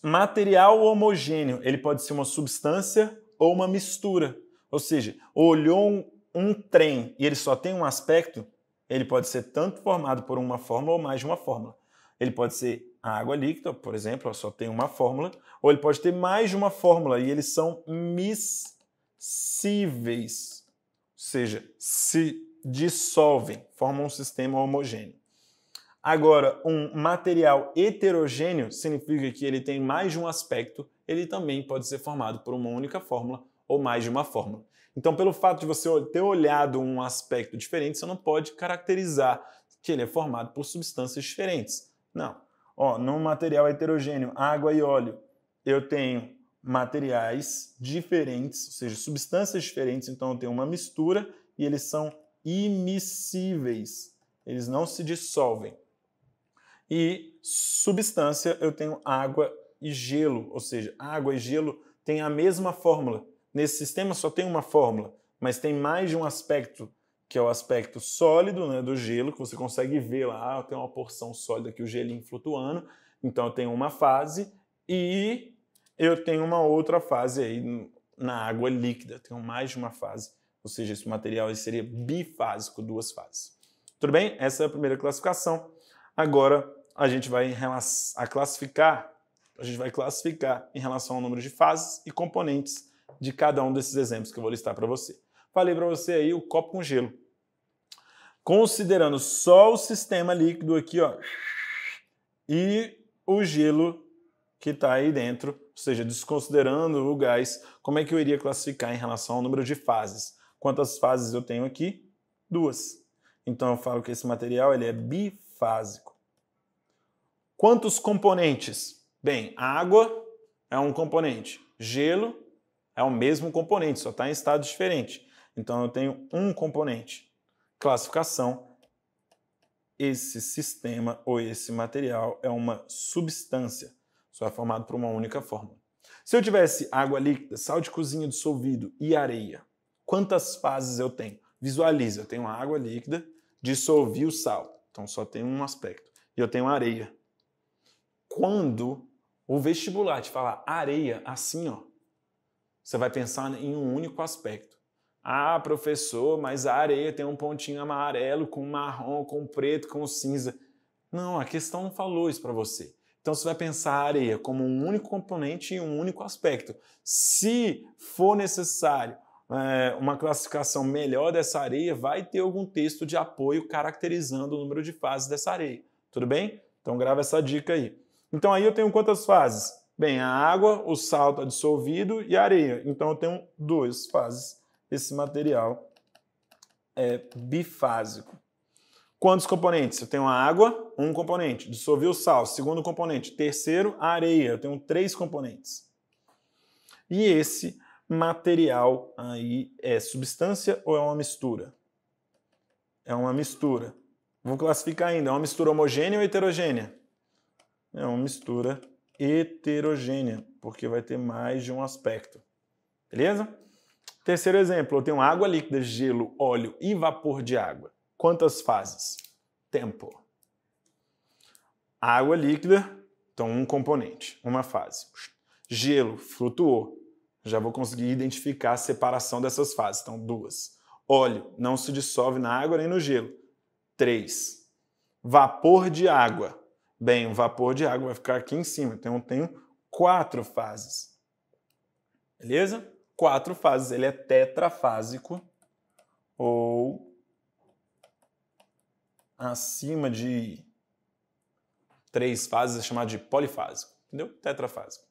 Material homogêneo, ele pode ser uma substância ou uma mistura. Ou seja, olhou um, um trem e ele só tem um aspecto, ele pode ser tanto formado por uma fórmula ou mais de uma fórmula. Ele pode ser a água líquida, por exemplo, só tem uma fórmula, ou ele pode ter mais de uma fórmula e eles são miscíveis, ou seja, se dissolvem, formam um sistema homogêneo. Agora, um material heterogêneo significa que ele tem mais de um aspecto, ele também pode ser formado por uma única fórmula ou mais de uma fórmula. Então, pelo fato de você ter olhado um aspecto diferente, você não pode caracterizar que ele é formado por substâncias diferentes. Não. Ó, num material heterogêneo, água e óleo, eu tenho materiais diferentes, ou seja, substâncias diferentes, então eu tenho uma mistura e eles são imiscíveis eles não se dissolvem. E substância, eu tenho água e gelo, ou seja, água e gelo têm a mesma fórmula. Nesse sistema só tem uma fórmula, mas tem mais de um aspecto que é o aspecto sólido né, do gelo, que você consegue ver lá, ah, tem uma porção sólida aqui o gelinho flutuando. Então eu tenho uma fase e eu tenho uma outra fase aí na água líquida, eu tenho mais de uma fase. Ou seja, esse material seria bifásico, duas fases. Tudo bem? Essa é a primeira classificação. Agora a gente vai a classificar, a gente vai classificar em relação ao número de fases e componentes de cada um desses exemplos que eu vou listar para você. Falei para você aí o copo com gelo considerando só o sistema líquido aqui, ó, e o gelo que está aí dentro, ou seja, desconsiderando o gás, como é que eu iria classificar em relação ao número de fases? Quantas fases eu tenho aqui? Duas. Então eu falo que esse material ele é bifásico. Quantos componentes? Bem, água é um componente, gelo é o mesmo componente, só está em estado diferente. Então eu tenho um componente. Classificação: esse sistema ou esse material é uma substância, só é formado por uma única fórmula. Se eu tivesse água líquida, sal de cozinha dissolvido e areia, quantas fases eu tenho? Visualiza, eu tenho água líquida, dissolvi o sal, então só tem um aspecto, e eu tenho areia. Quando o vestibular te falar areia assim, ó, você vai pensar em um único aspecto. Ah, professor, mas a areia tem um pontinho amarelo com marrom, com preto, com cinza. Não, a questão não falou isso para você. Então você vai pensar a areia como um único componente e um único aspecto. Se for necessário é, uma classificação melhor dessa areia, vai ter algum texto de apoio caracterizando o número de fases dessa areia. Tudo bem? Então grava essa dica aí. Então aí eu tenho quantas fases? Bem, a água, o sal está dissolvido e a areia. Então eu tenho duas fases esse material é bifásico. Quantos componentes? Eu tenho a água, um componente. Dissolvi o sal, segundo componente. Terceiro, a areia. Eu tenho três componentes. E esse material aí é substância ou é uma mistura? É uma mistura. Vou classificar ainda. É uma mistura homogênea ou heterogênea? É uma mistura heterogênea, porque vai ter mais de um aspecto. Beleza? Terceiro exemplo, eu tenho água líquida, gelo, óleo e vapor de água. Quantas fases? Tempo. Água líquida, então um componente, uma fase. Gelo flutuou. Já vou conseguir identificar a separação dessas fases, então duas. Óleo não se dissolve na água nem no gelo. Três. Vapor de água. Bem, o vapor de água vai ficar aqui em cima, então eu tenho quatro fases. Beleza? quatro fases. Ele é tetrafásico ou acima de três fases é chamado de polifásico, entendeu? Tetrafásico.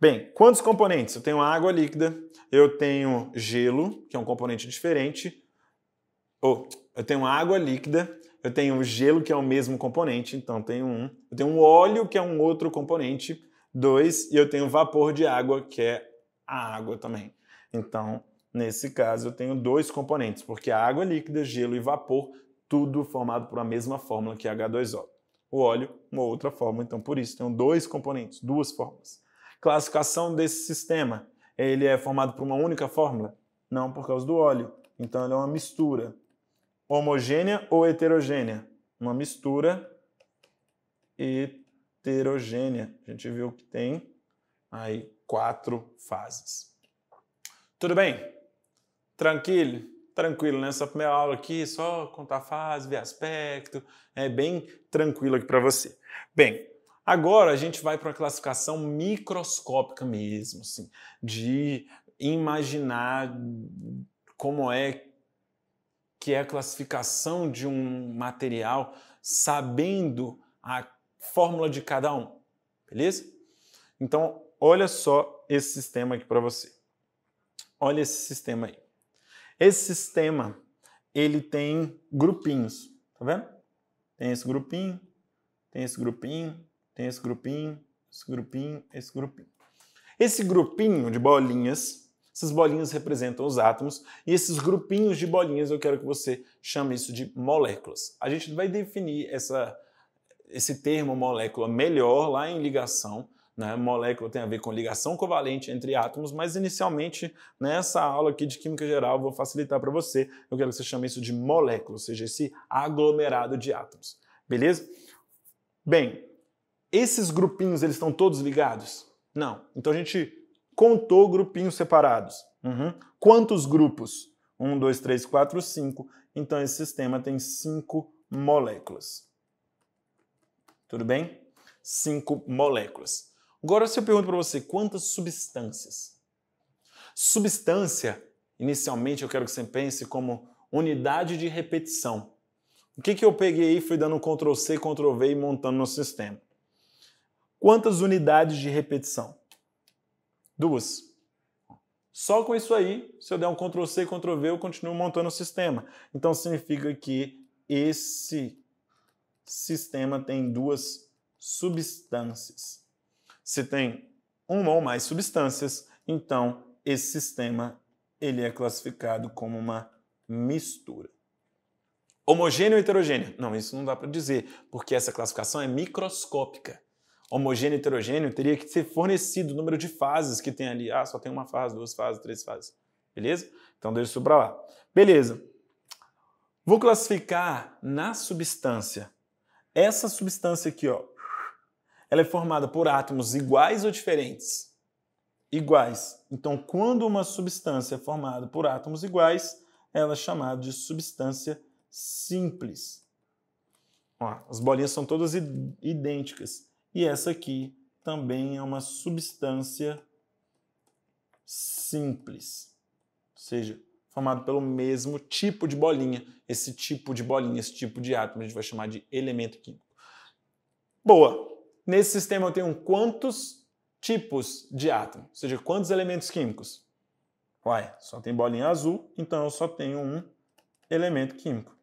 Bem, quantos componentes? Eu tenho água líquida, eu tenho gelo, que é um componente diferente. Ou eu tenho água líquida, eu tenho gelo, que é o mesmo componente, então tenho um. Eu tenho um óleo, que é um outro componente, dois, e eu tenho vapor de água, que é a água também. Então, nesse caso, eu tenho dois componentes, porque a água líquida, gelo e vapor, tudo formado por a mesma fórmula que é H2O. O óleo, uma outra fórmula, então por isso tenho dois componentes, duas fórmulas. Classificação desse sistema, ele é formado por uma única fórmula? Não, por causa do óleo. Então ele é uma mistura. Homogênea ou heterogênea? Uma mistura heterogênea. A gente viu que tem aí quatro fases. Tudo bem? Tranquilo? Tranquilo nessa né? Essa primeira aula aqui, só contar fase, ver aspecto, é bem tranquilo aqui para você. Bem, agora a gente vai para uma classificação microscópica mesmo, assim, de imaginar como é que é a classificação de um material sabendo a fórmula de cada um, beleza? Então, Olha só esse sistema aqui para você. Olha esse sistema aí. Esse sistema, ele tem grupinhos, tá vendo? Tem esse grupinho, tem esse grupinho, tem esse grupinho, esse grupinho, esse grupinho. Esse grupinho de bolinhas, essas bolinhas representam os átomos, e esses grupinhos de bolinhas eu quero que você chame isso de moléculas. A gente vai definir essa, esse termo molécula melhor lá em ligação, né? Molécula tem a ver com ligação covalente entre átomos, mas inicialmente nessa né, aula aqui de Química Geral vou facilitar para você. Eu quero que você chame isso de molécula, ou seja, esse aglomerado de átomos. Beleza? Bem, esses grupinhos eles estão todos ligados? Não. Então a gente contou grupinhos separados. Uhum. Quantos grupos? Um, dois, três, quatro, cinco. Então esse sistema tem cinco moléculas. Tudo bem? Cinco moléculas. Agora, se eu pergunto para você, quantas substâncias? Substância, inicialmente, eu quero que você pense como unidade de repetição. O que, que eu peguei e fui dando Ctrl C, Ctrl V e montando no sistema? Quantas unidades de repetição? Duas. Só com isso aí, se eu der um Ctrl C, Ctrl V, eu continuo montando o sistema. Então significa que esse sistema tem duas substâncias. Se tem uma ou mais substâncias, então esse sistema ele é classificado como uma mistura. Homogêneo ou heterogêneo? Não, isso não dá para dizer, porque essa classificação é microscópica. Homogêneo e heterogêneo teria que ser fornecido o número de fases que tem ali. Ah, só tem uma fase, duas fases, três fases. Beleza? Então deixa isso para lá. Beleza. Vou classificar na substância. Essa substância aqui, ó, ela é formada por átomos iguais ou diferentes? Iguais. Então, quando uma substância é formada por átomos iguais, ela é chamada de substância simples. Ó, as bolinhas são todas idênticas. E essa aqui também é uma substância simples. Ou seja, formado pelo mesmo tipo de bolinha. Esse tipo de bolinha, esse tipo de átomo, a gente vai chamar de elemento químico. Boa! Nesse sistema eu tenho quantos tipos de átomo? Ou seja, quantos elementos químicos? Uai, só tem bolinha azul, então eu só tenho um elemento químico.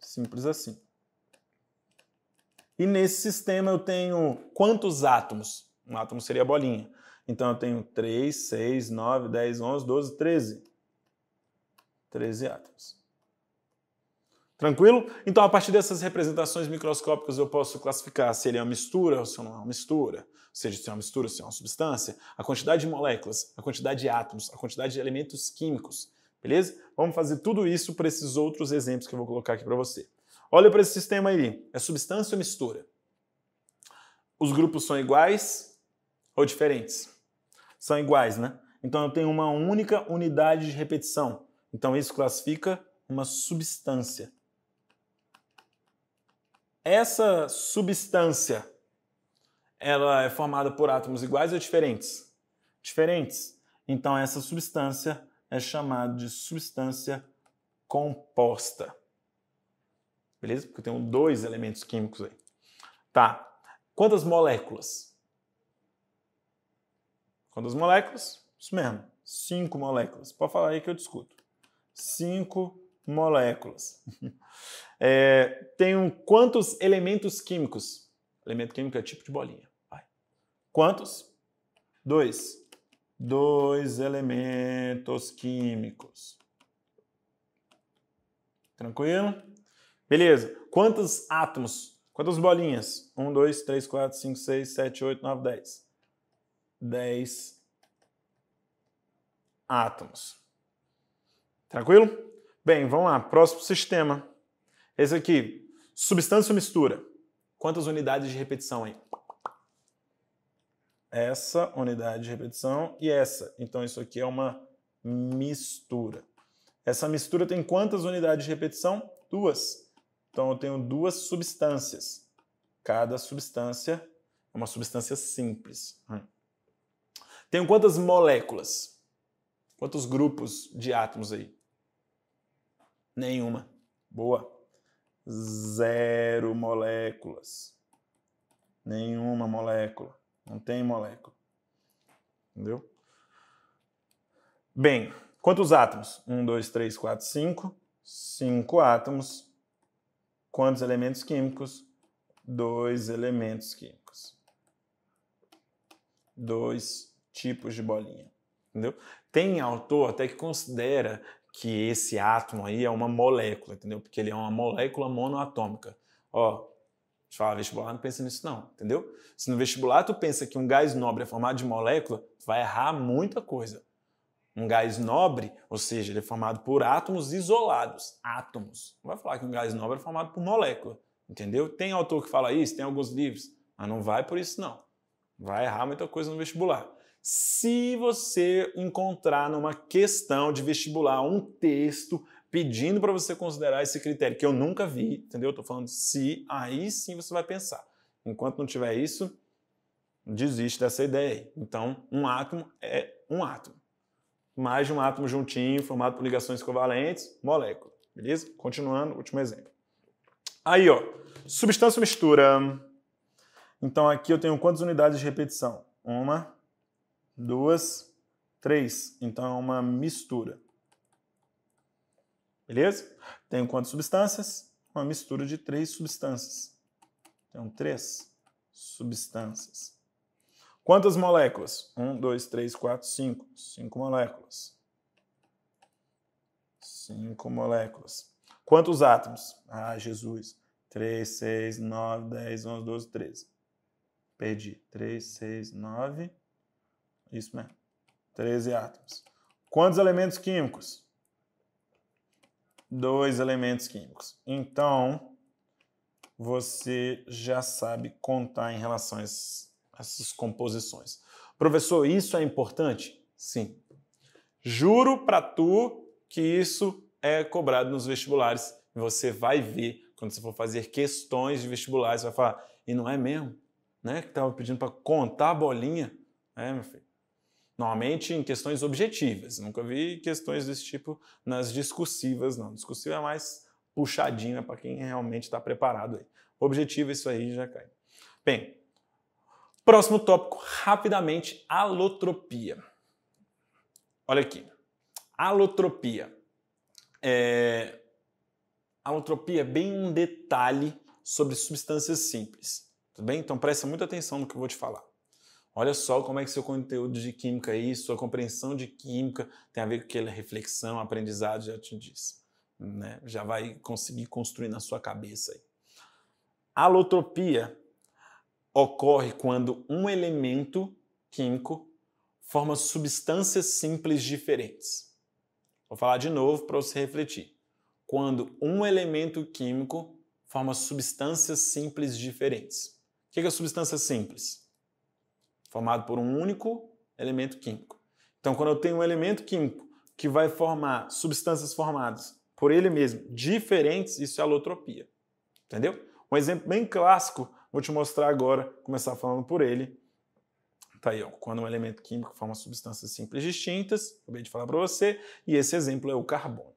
Simples assim. E nesse sistema eu tenho quantos átomos? Um átomo seria a bolinha. Então eu tenho 3, 6, 9, 10, 11, 12, 13. 13 átomos. Tranquilo? Então, a partir dessas representações microscópicas, eu posso classificar se ele é uma mistura ou se não é uma mistura, ou seja, se é uma mistura ou se é uma substância, a quantidade de moléculas, a quantidade de átomos, a quantidade de elementos químicos, beleza? Vamos fazer tudo isso para esses outros exemplos que eu vou colocar aqui para você. Olha para esse sistema aí, é substância ou mistura? Os grupos são iguais ou diferentes? São iguais, né? Então, eu tenho uma única unidade de repetição. Então, isso classifica uma substância. Essa substância, ela é formada por átomos iguais ou diferentes? Diferentes. Então essa substância é chamada de substância composta. Beleza? Porque eu tenho dois elementos químicos aí. Tá. Quantas moléculas? Quantas moléculas? Isso mesmo. Cinco moléculas. Pode falar aí que eu discuto. Cinco moléculas. É, tenho quantos elementos químicos? Elemento químico é tipo de bolinha. Vai. Quantos? Dois. Dois elementos químicos. Tranquilo? Beleza. Quantos átomos? Quantas bolinhas? Um, dois, três, quatro, cinco, seis, sete, oito, nove, dez. Dez átomos. Tranquilo? Bem, vamos lá. Próximo sistema. Esse aqui, substância ou mistura? Quantas unidades de repetição aí? Essa unidade de repetição e essa. Então isso aqui é uma mistura. Essa mistura tem quantas unidades de repetição? Duas. Então eu tenho duas substâncias. Cada substância é uma substância simples. Hum. Tenho quantas moléculas? Quantos grupos de átomos aí? Nenhuma. Boa zero moléculas. Nenhuma molécula. Não tem molécula. Entendeu? Bem, quantos átomos? 1, 2, 3, 4, 5. 5 átomos. Quantos elementos químicos? Dois elementos químicos. Dois tipos de bolinha. Entendeu? Tem autor até que considera que esse átomo aí é uma molécula, entendeu? Porque ele é uma molécula monoatômica. Ó, se falar vestibular, não pensa nisso não, entendeu? Se no vestibular tu pensa que um gás nobre é formado de molécula, tu vai errar muita coisa. Um gás nobre, ou seja, ele é formado por átomos isolados, átomos. Não vai falar que um gás nobre é formado por molécula, entendeu? Tem autor que fala isso, tem alguns livros, mas não vai por isso não. Vai errar muita coisa no vestibular se você encontrar numa questão de vestibular um texto pedindo para você considerar esse critério, que eu nunca vi, entendeu? Eu estou falando se, aí sim você vai pensar. Enquanto não tiver isso, desiste dessa ideia aí. Então, um átomo é um átomo. Mais de um átomo juntinho, formado por ligações covalentes, molécula. Beleza? Continuando, último exemplo. Aí, ó, substância mistura. Então aqui eu tenho quantas unidades de repetição? Uma, duas, três. Então é uma mistura. Beleza? Tenho quantas substâncias? Uma mistura de três substâncias. Então, três substâncias. Quantas moléculas? Um, dois, três, quatro, cinco. Cinco moléculas. Cinco moléculas. Quantos átomos? Ah, Jesus. três seis nove dez onze doze treze Perdi. três seis nove isso mesmo. 13 átomos. Quantos elementos químicos? Dois elementos químicos. Então, você já sabe contar em relação a essas composições. Professor, isso é importante? Sim. Juro para tu que isso é cobrado nos vestibulares. Você vai ver quando você for fazer questões de vestibulares, você vai falar, e não é mesmo? Né? Que estava pedindo para contar a bolinha. É, meu filho. Normalmente em questões objetivas. Nunca vi questões desse tipo nas discursivas, não. Discursiva é mais puxadinha né, para quem realmente está preparado aí. Objetivo, é isso aí já cai. Bem, próximo tópico, rapidamente, alotropia. Olha aqui. Alotropia. É... Alotropia é bem um detalhe sobre substâncias simples. Tudo bem? Então presta muita atenção no que eu vou te falar. Olha só como é que seu conteúdo de química aí, sua compreensão de química tem a ver com aquela reflexão, aprendizado, já te disse. Né? Já vai conseguir construir na sua cabeça. Aí. Alotropia ocorre quando um elemento químico forma substâncias simples diferentes. Vou falar de novo para você refletir. Quando um elemento químico forma substâncias simples diferentes. O que é substância simples? formado por um único elemento químico. Então, quando eu tenho um elemento químico que vai formar substâncias formadas por ele mesmo diferentes, isso é alotropia. Entendeu? Um exemplo bem clássico, vou te mostrar agora, começar falando por ele. Tá aí, ó, quando um elemento químico forma substâncias simples distintas, acabei de falar para você, e esse exemplo é o carbono.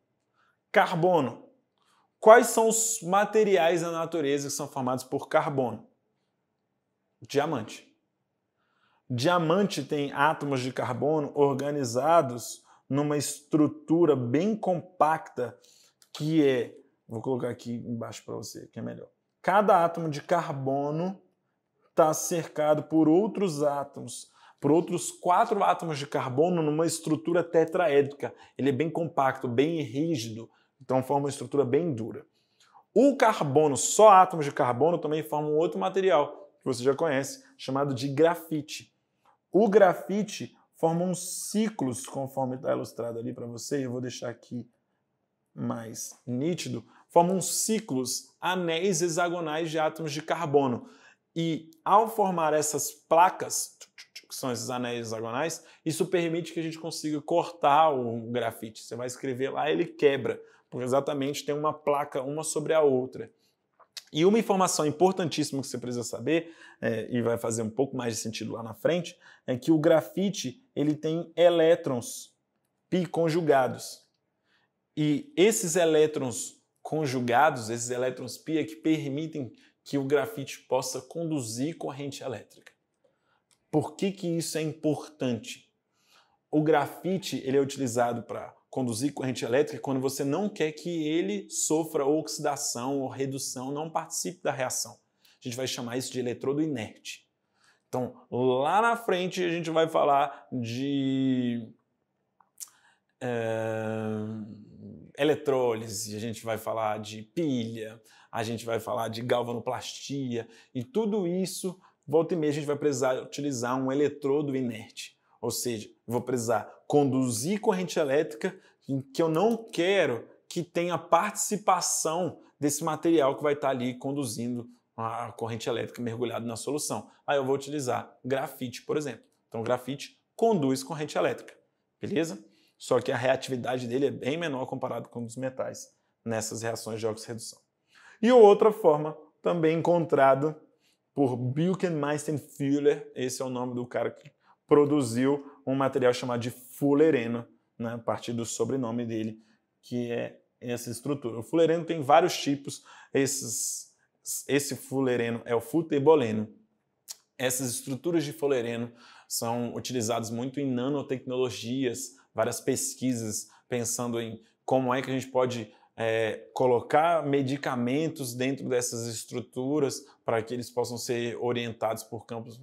Carbono. Quais são os materiais da natureza que são formados por carbono? Diamante. Diamante tem átomos de carbono organizados numa estrutura bem compacta que é, vou colocar aqui embaixo para você, que é melhor. Cada átomo de carbono está cercado por outros átomos, por outros quatro átomos de carbono numa estrutura tetraédrica. Ele é bem compacto, bem rígido, então forma uma estrutura bem dura. O carbono, só átomos de carbono, também forma um outro material que você já conhece, chamado de grafite. O grafite forma uns ciclos, conforme está ilustrado ali para você, eu vou deixar aqui mais nítido, Forma uns ciclos, anéis hexagonais de átomos de carbono. E ao formar essas placas, que são esses anéis hexagonais, isso permite que a gente consiga cortar o grafite. Você vai escrever lá, ele quebra, porque exatamente tem uma placa uma sobre a outra. E uma informação importantíssima que você precisa saber, é, e vai fazer um pouco mais de sentido lá na frente, é que o grafite ele tem elétrons pi conjugados. E esses elétrons conjugados, esses elétrons pi, é que permitem que o grafite possa conduzir corrente elétrica. Por que, que isso é importante? O grafite ele é utilizado para conduzir corrente elétrica quando você não quer que ele sofra oxidação ou redução, não participe da reação. A gente vai chamar isso de eletrodo inerte. Então, lá na frente a gente vai falar de é, eletrólise, a gente vai falar de pilha, a gente vai falar de galvanoplastia e tudo isso, volta e meia a gente vai precisar utilizar um eletrodo inerte, ou seja, vou precisar conduzir corrente elétrica que eu não quero que tenha participação desse material que vai estar ali conduzindo a corrente elétrica mergulhado na solução. Aí eu vou utilizar grafite, por exemplo. Então, grafite conduz corrente elétrica, beleza? Só que a reatividade dele é bem menor comparado com os metais nessas reações de oxirredução. E outra forma, também encontrada por bilkenmeister Meistenfuhler, esse é o nome do cara que produziu um material chamado de fulereno, né, a partir do sobrenome dele, que é essa estrutura. O fulereno tem vários tipos, esses, esse fulereno é o futeboleno. Essas estruturas de fulereno são utilizadas muito em nanotecnologias, várias pesquisas pensando em como é que a gente pode é, colocar medicamentos dentro dessas estruturas para que eles possam ser orientados por campos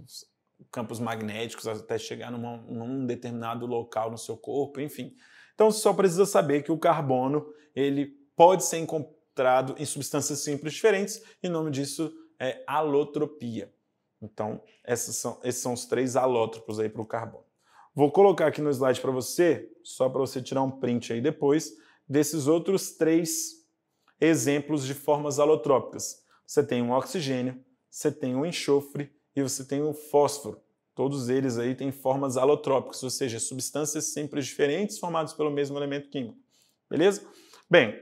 campos magnéticos até chegar numa, num determinado local no seu corpo, enfim. Então você só precisa saber que o carbono ele pode ser encontrado em substâncias simples diferentes e o nome disso é alotropia. Então são, esses são os três alótropos aí para o carbono. Vou colocar aqui no slide para você, só para você tirar um print aí depois, desses outros três exemplos de formas alotrópicas. Você tem o um oxigênio, você tem o um enxofre e você tem o fósforo. Todos eles aí têm formas alotrópicas, ou seja, substâncias sempre diferentes formadas pelo mesmo elemento químico. Beleza? Bem,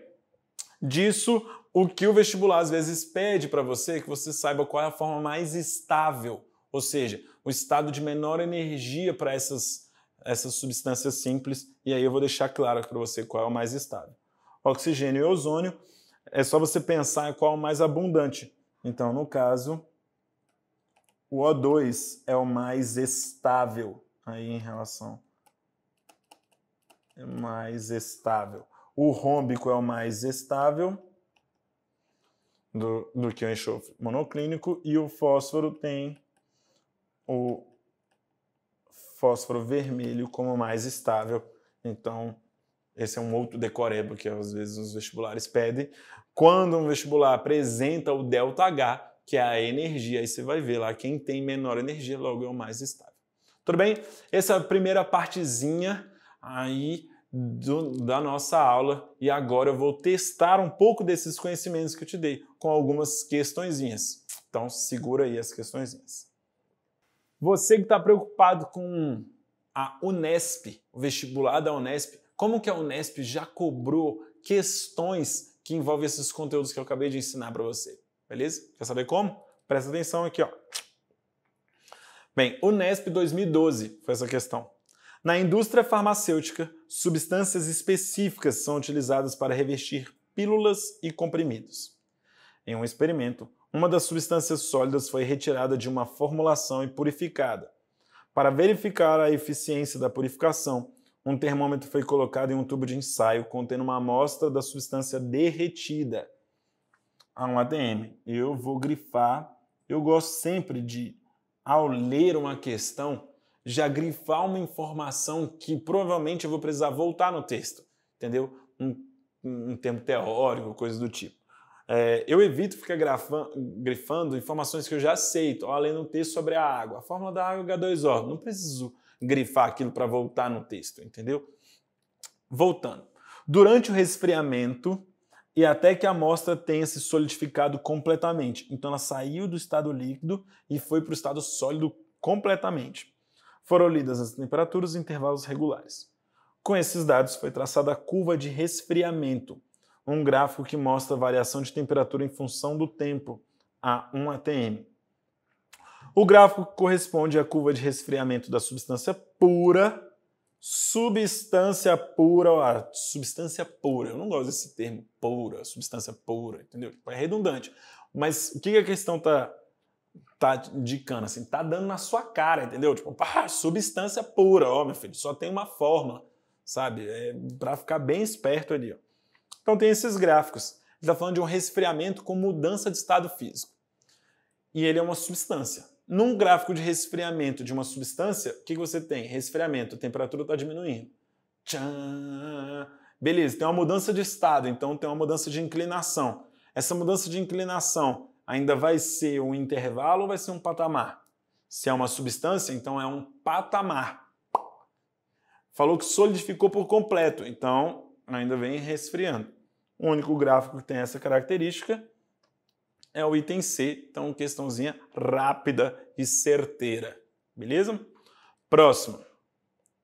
disso o que o vestibular às vezes pede para você é que você saiba qual é a forma mais estável, ou seja, o estado de menor energia para essas, essas substâncias simples, e aí eu vou deixar claro para você qual é o mais estável. Oxigênio e ozônio, é só você pensar em qual é o mais abundante. Então, no caso, o O2 é o mais estável aí em relação. É mais estável. O rômbico é o mais estável do, do que o enxofre monoclínico e o fósforo tem o fósforo vermelho como mais estável. Então, esse é um outro decorebo que às vezes os vestibulares pedem. Quando um vestibular apresenta o delta H, que é a energia. Aí você vai ver lá, quem tem menor energia logo é o mais estável. Tudo bem? Essa é a primeira partezinha aí do, da nossa aula e agora eu vou testar um pouco desses conhecimentos que eu te dei com algumas questõezinhas. Então segura aí as questõezinhas. Você que está preocupado com a Unesp, o vestibular da Unesp, como que a Unesp já cobrou questões que envolvem esses conteúdos que eu acabei de ensinar para você? Beleza? Quer saber como? Presta atenção aqui, ó. Bem, o Nesp 2012 foi essa questão. Na indústria farmacêutica, substâncias específicas são utilizadas para revestir pílulas e comprimidos. Em um experimento, uma das substâncias sólidas foi retirada de uma formulação e purificada. Para verificar a eficiência da purificação, um termômetro foi colocado em um tubo de ensaio contendo uma amostra da substância derretida a um ADM. Eu vou grifar, eu gosto sempre de, ao ler uma questão, já grifar uma informação que provavelmente eu vou precisar voltar no texto, entendeu? Um, um termo teórico, coisa do tipo. É, eu evito ficar grafando, grifando informações que eu já aceito, lendo do texto sobre a água. A fórmula da água é H2O. Não preciso grifar aquilo para voltar no texto, entendeu? Voltando. Durante o resfriamento, e até que a amostra tenha se solidificado completamente. Então ela saiu do estado líquido e foi para o estado sólido completamente. Foram lidas as temperaturas e intervalos regulares. Com esses dados foi traçada a curva de resfriamento, um gráfico que mostra a variação de temperatura em função do tempo, a 1 atm. O gráfico corresponde à curva de resfriamento da substância pura substância pura, a ah, substância pura. Eu não gosto desse termo pura, substância pura, entendeu? Tipo, é redundante. Mas o que a questão tá tá indicando assim, tá dando na sua cara, entendeu? Tipo, pá, substância pura, ó, meu filho, só tem uma fórmula, sabe? É para ficar bem esperto ali, ó. Então tem esses gráficos. Ele tá falando de um resfriamento com mudança de estado físico. E ele é uma substância. Num gráfico de resfriamento de uma substância, o que, você tem? Resfriamento, a temperatura está diminuindo. Tchan. Beleza, tem uma mudança de estado, então tem uma mudança de inclinação. Essa mudança de inclinação ainda vai ser um intervalo ou vai ser um patamar? Se é uma substância, então é um patamar. Falou que solidificou por completo, então ainda vem resfriando. O único gráfico que tem essa característica é o item C. Então, questãozinha rápida e certeira. Beleza? Próximo.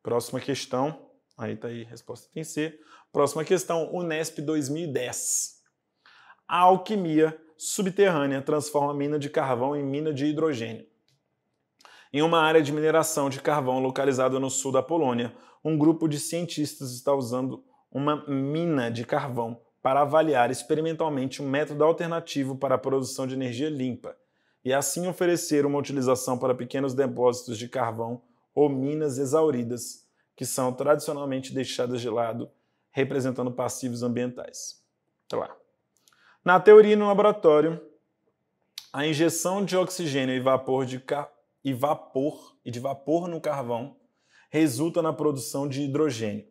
Próxima questão. Aí tá aí, resposta tem C. Próxima questão, Unesp 2010. A alquimia subterrânea transforma mina de carvão em mina de hidrogênio. Em uma área de mineração de carvão localizada no sul da Polônia, um grupo de cientistas está usando uma mina de carvão para avaliar experimentalmente um método alternativo para a produção de energia limpa e assim oferecer uma utilização para pequenos depósitos de carvão ou minas exauridas, que são tradicionalmente deixadas de lado, representando passivos ambientais. Tá lá. Na teoria no laboratório, a injeção de oxigênio e vapor, de e vapor e de vapor no carvão resulta na produção de hidrogênio.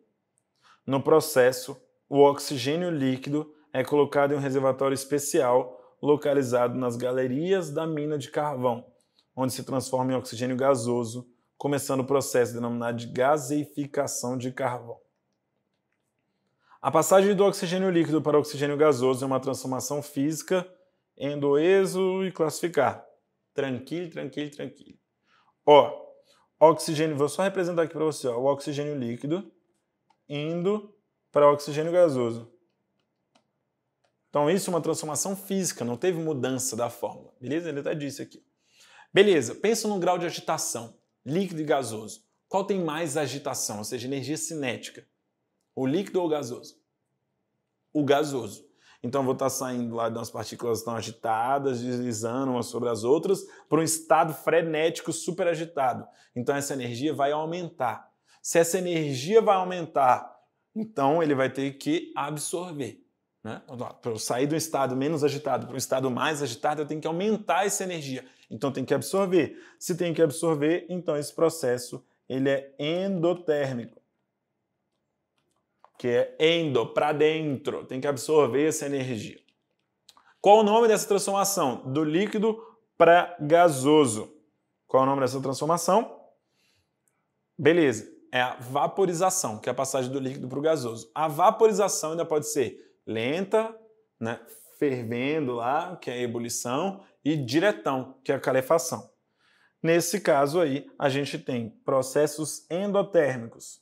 No processo, o oxigênio líquido é colocado em um reservatório especial localizado nas galerias da mina de carvão, onde se transforma em oxigênio gasoso, começando o processo denominado de gaseificação de carvão. A passagem do oxigênio líquido para o oxigênio gasoso é uma transformação física, endoeso e classificar. Tranquilo, tranquilo, tranquilo. Ó, oxigênio, vou só representar aqui para você, ó, o oxigênio líquido indo para oxigênio gasoso. Então, isso é uma transformação física, não teve mudança da fórmula, beleza? Ele até disse aqui. Beleza, pensa no grau de agitação, líquido e gasoso. Qual tem mais agitação, ou seja, energia cinética? O líquido ou o gasoso? O gasoso. Então, eu vou estar saindo lá de umas partículas que estão agitadas, deslizando umas sobre as outras, para um estado frenético super agitado. Então, essa energia vai aumentar. Se essa energia vai aumentar então ele vai ter que absorver. Né? Então, para eu sair do estado menos agitado para um estado mais agitado, eu tenho que aumentar essa energia. Então tem que absorver. Se tem que absorver, então esse processo ele é endotérmico. Que é endo, para dentro. Tem que absorver essa energia. Qual o nome dessa transformação? Do líquido para gasoso. Qual o nome dessa transformação? Beleza é a vaporização, que é a passagem do líquido para o gasoso. A vaporização ainda pode ser lenta, né, fervendo lá, que é a ebulição, e diretão, que é a calefação. Nesse caso aí, a gente tem processos endotérmicos.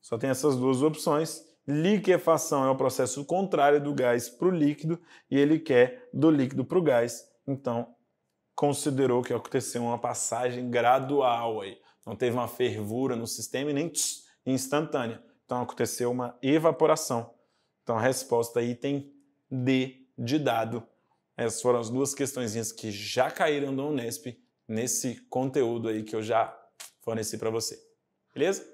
Só tem essas duas opções. Liquefação é o processo contrário do gás para o líquido e ele quer do líquido para o gás. Então, considerou que aconteceu uma passagem gradual aí. Não teve uma fervura no sistema e nem tss, instantânea. Então aconteceu uma evaporação. Então a resposta item D de dado. Essas foram as duas questõezinhas que já caíram do Unesp nesse conteúdo aí que eu já forneci para você. Beleza?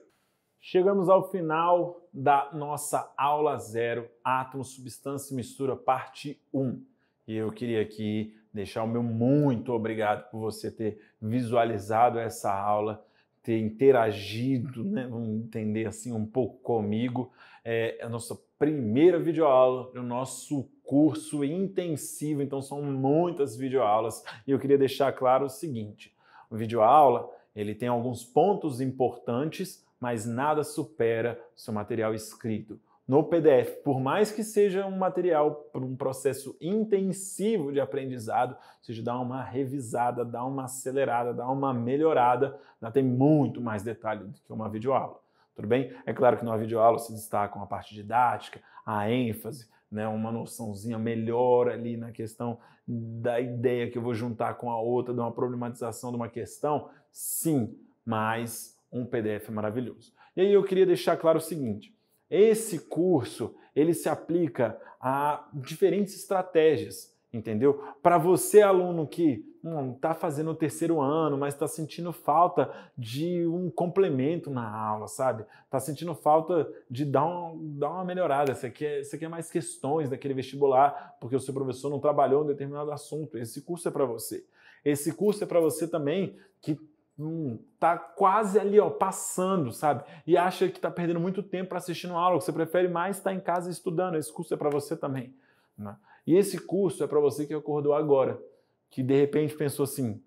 Chegamos ao final da nossa aula zero, átomo, substância e mistura, parte 1. E eu queria aqui deixar o meu muito obrigado por você ter visualizado essa aula ter interagido, né, vamos entender assim, um pouco comigo, é, é a nossa primeira videoaula do é nosso curso intensivo, então são muitas videoaulas e eu queria deixar claro o seguinte, o videoaula ele tem alguns pontos importantes, mas nada supera o seu material escrito no PDF. Por mais que seja um material para um processo intensivo de aprendizado, seja, dá uma revisada, dá uma acelerada, dá uma melhorada, já tem muito mais detalhe do que uma videoaula. Tudo bem? É claro que numa videoaula se destacam a parte didática, a ênfase, né, uma noçãozinha melhor ali na questão da ideia que eu vou juntar com a outra, de uma problematização de uma questão, sim, mas um PDF maravilhoso. E aí eu queria deixar claro o seguinte: esse curso, ele se aplica a diferentes estratégias, entendeu? Para você, aluno que está hum, tá fazendo o terceiro ano, mas está sentindo falta de um complemento na aula, sabe? Está sentindo falta de dar, um, dar uma melhorada. Você quer, você quer mais questões daquele vestibular, porque o seu professor não trabalhou um determinado assunto. Esse curso é para você. Esse curso é para você também que Hum, tá quase ali, ó, passando, sabe? E acha que está perdendo muito tempo assistindo aula, que você prefere mais estar tá em casa estudando. Esse curso é para você também. Né? E esse curso é para você que acordou agora, que de repente pensou assim: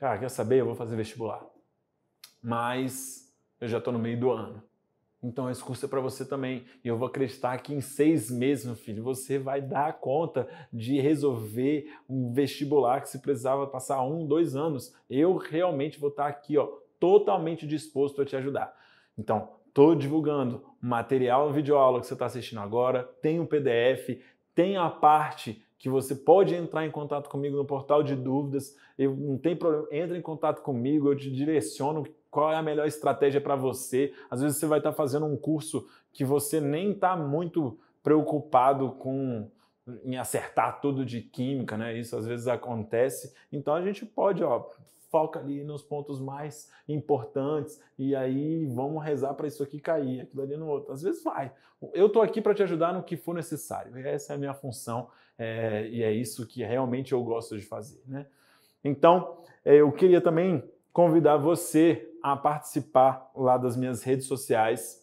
cara, quer saber? Eu vou fazer vestibular. Mas eu já estou no meio do ano. Então esse curso é para você também. E eu vou acreditar que em seis meses, meu filho, você vai dar conta de resolver um vestibular que se precisava passar um, dois anos. Eu realmente vou estar aqui, ó, totalmente disposto a te ajudar. Então, estou divulgando material no videoaula que você está assistindo agora, tem o um PDF, tem a parte que você pode entrar em contato comigo no portal de dúvidas. Eu, não tem problema, entra em contato comigo, eu te direciono qual é a melhor estratégia para você. Às vezes você vai estar tá fazendo um curso que você nem está muito preocupado com em acertar tudo de química, né? Isso às vezes acontece. Então a gente pode, ó, foca ali nos pontos mais importantes e aí vamos rezar para isso aqui cair, aquilo ali no outro. Às vezes vai. Eu estou aqui para te ajudar no que for necessário. Essa é a minha função é, e é isso que realmente eu gosto de fazer, né? Então é, eu queria também convidar você a participar lá das minhas redes sociais,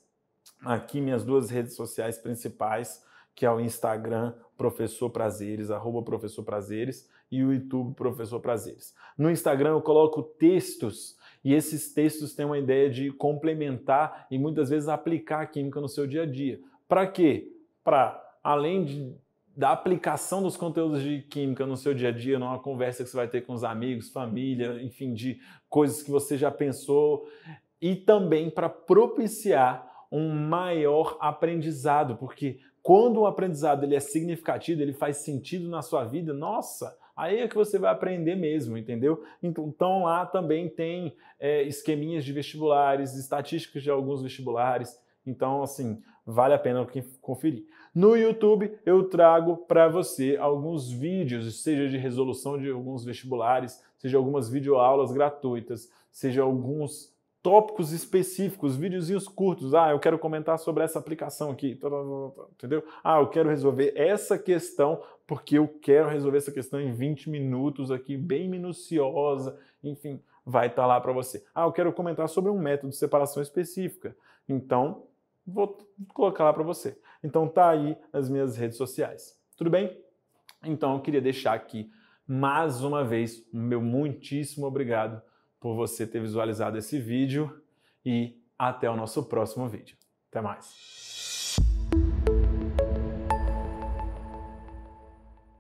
aqui minhas duas redes sociais principais, que é o Instagram Professor Prazeres, arroba Professor Prazeres, e o YouTube Professor Prazeres. No Instagram eu coloco textos e esses textos têm uma ideia de complementar e muitas vezes aplicar a química no seu dia a dia. Para quê? Para além de da aplicação dos conteúdos de química no seu dia a dia, numa conversa que você vai ter com os amigos, família, enfim, de coisas que você já pensou, e também para propiciar um maior aprendizado, porque quando o aprendizado ele é significativo, ele faz sentido na sua vida, nossa, aí é que você vai aprender mesmo, entendeu? Então lá também tem é, esqueminhas de vestibulares, estatísticas de alguns vestibulares. Então, assim, vale a pena conferir. No YouTube eu trago para você alguns vídeos, seja de resolução de alguns vestibulares, seja algumas videoaulas gratuitas, seja alguns tópicos específicos, videozinhos curtos. Ah, eu quero comentar sobre essa aplicação aqui, entendeu? Ah, eu quero resolver essa questão porque eu quero resolver essa questão em 20 minutos aqui, bem minuciosa, enfim, vai estar tá lá para você. Ah, eu quero comentar sobre um método de separação específica. Então, vou colocar lá para você. Então tá aí as minhas redes sociais. Tudo bem? Então eu queria deixar aqui mais uma vez meu muitíssimo obrigado por você ter visualizado esse vídeo e até o nosso próximo vídeo. Até mais.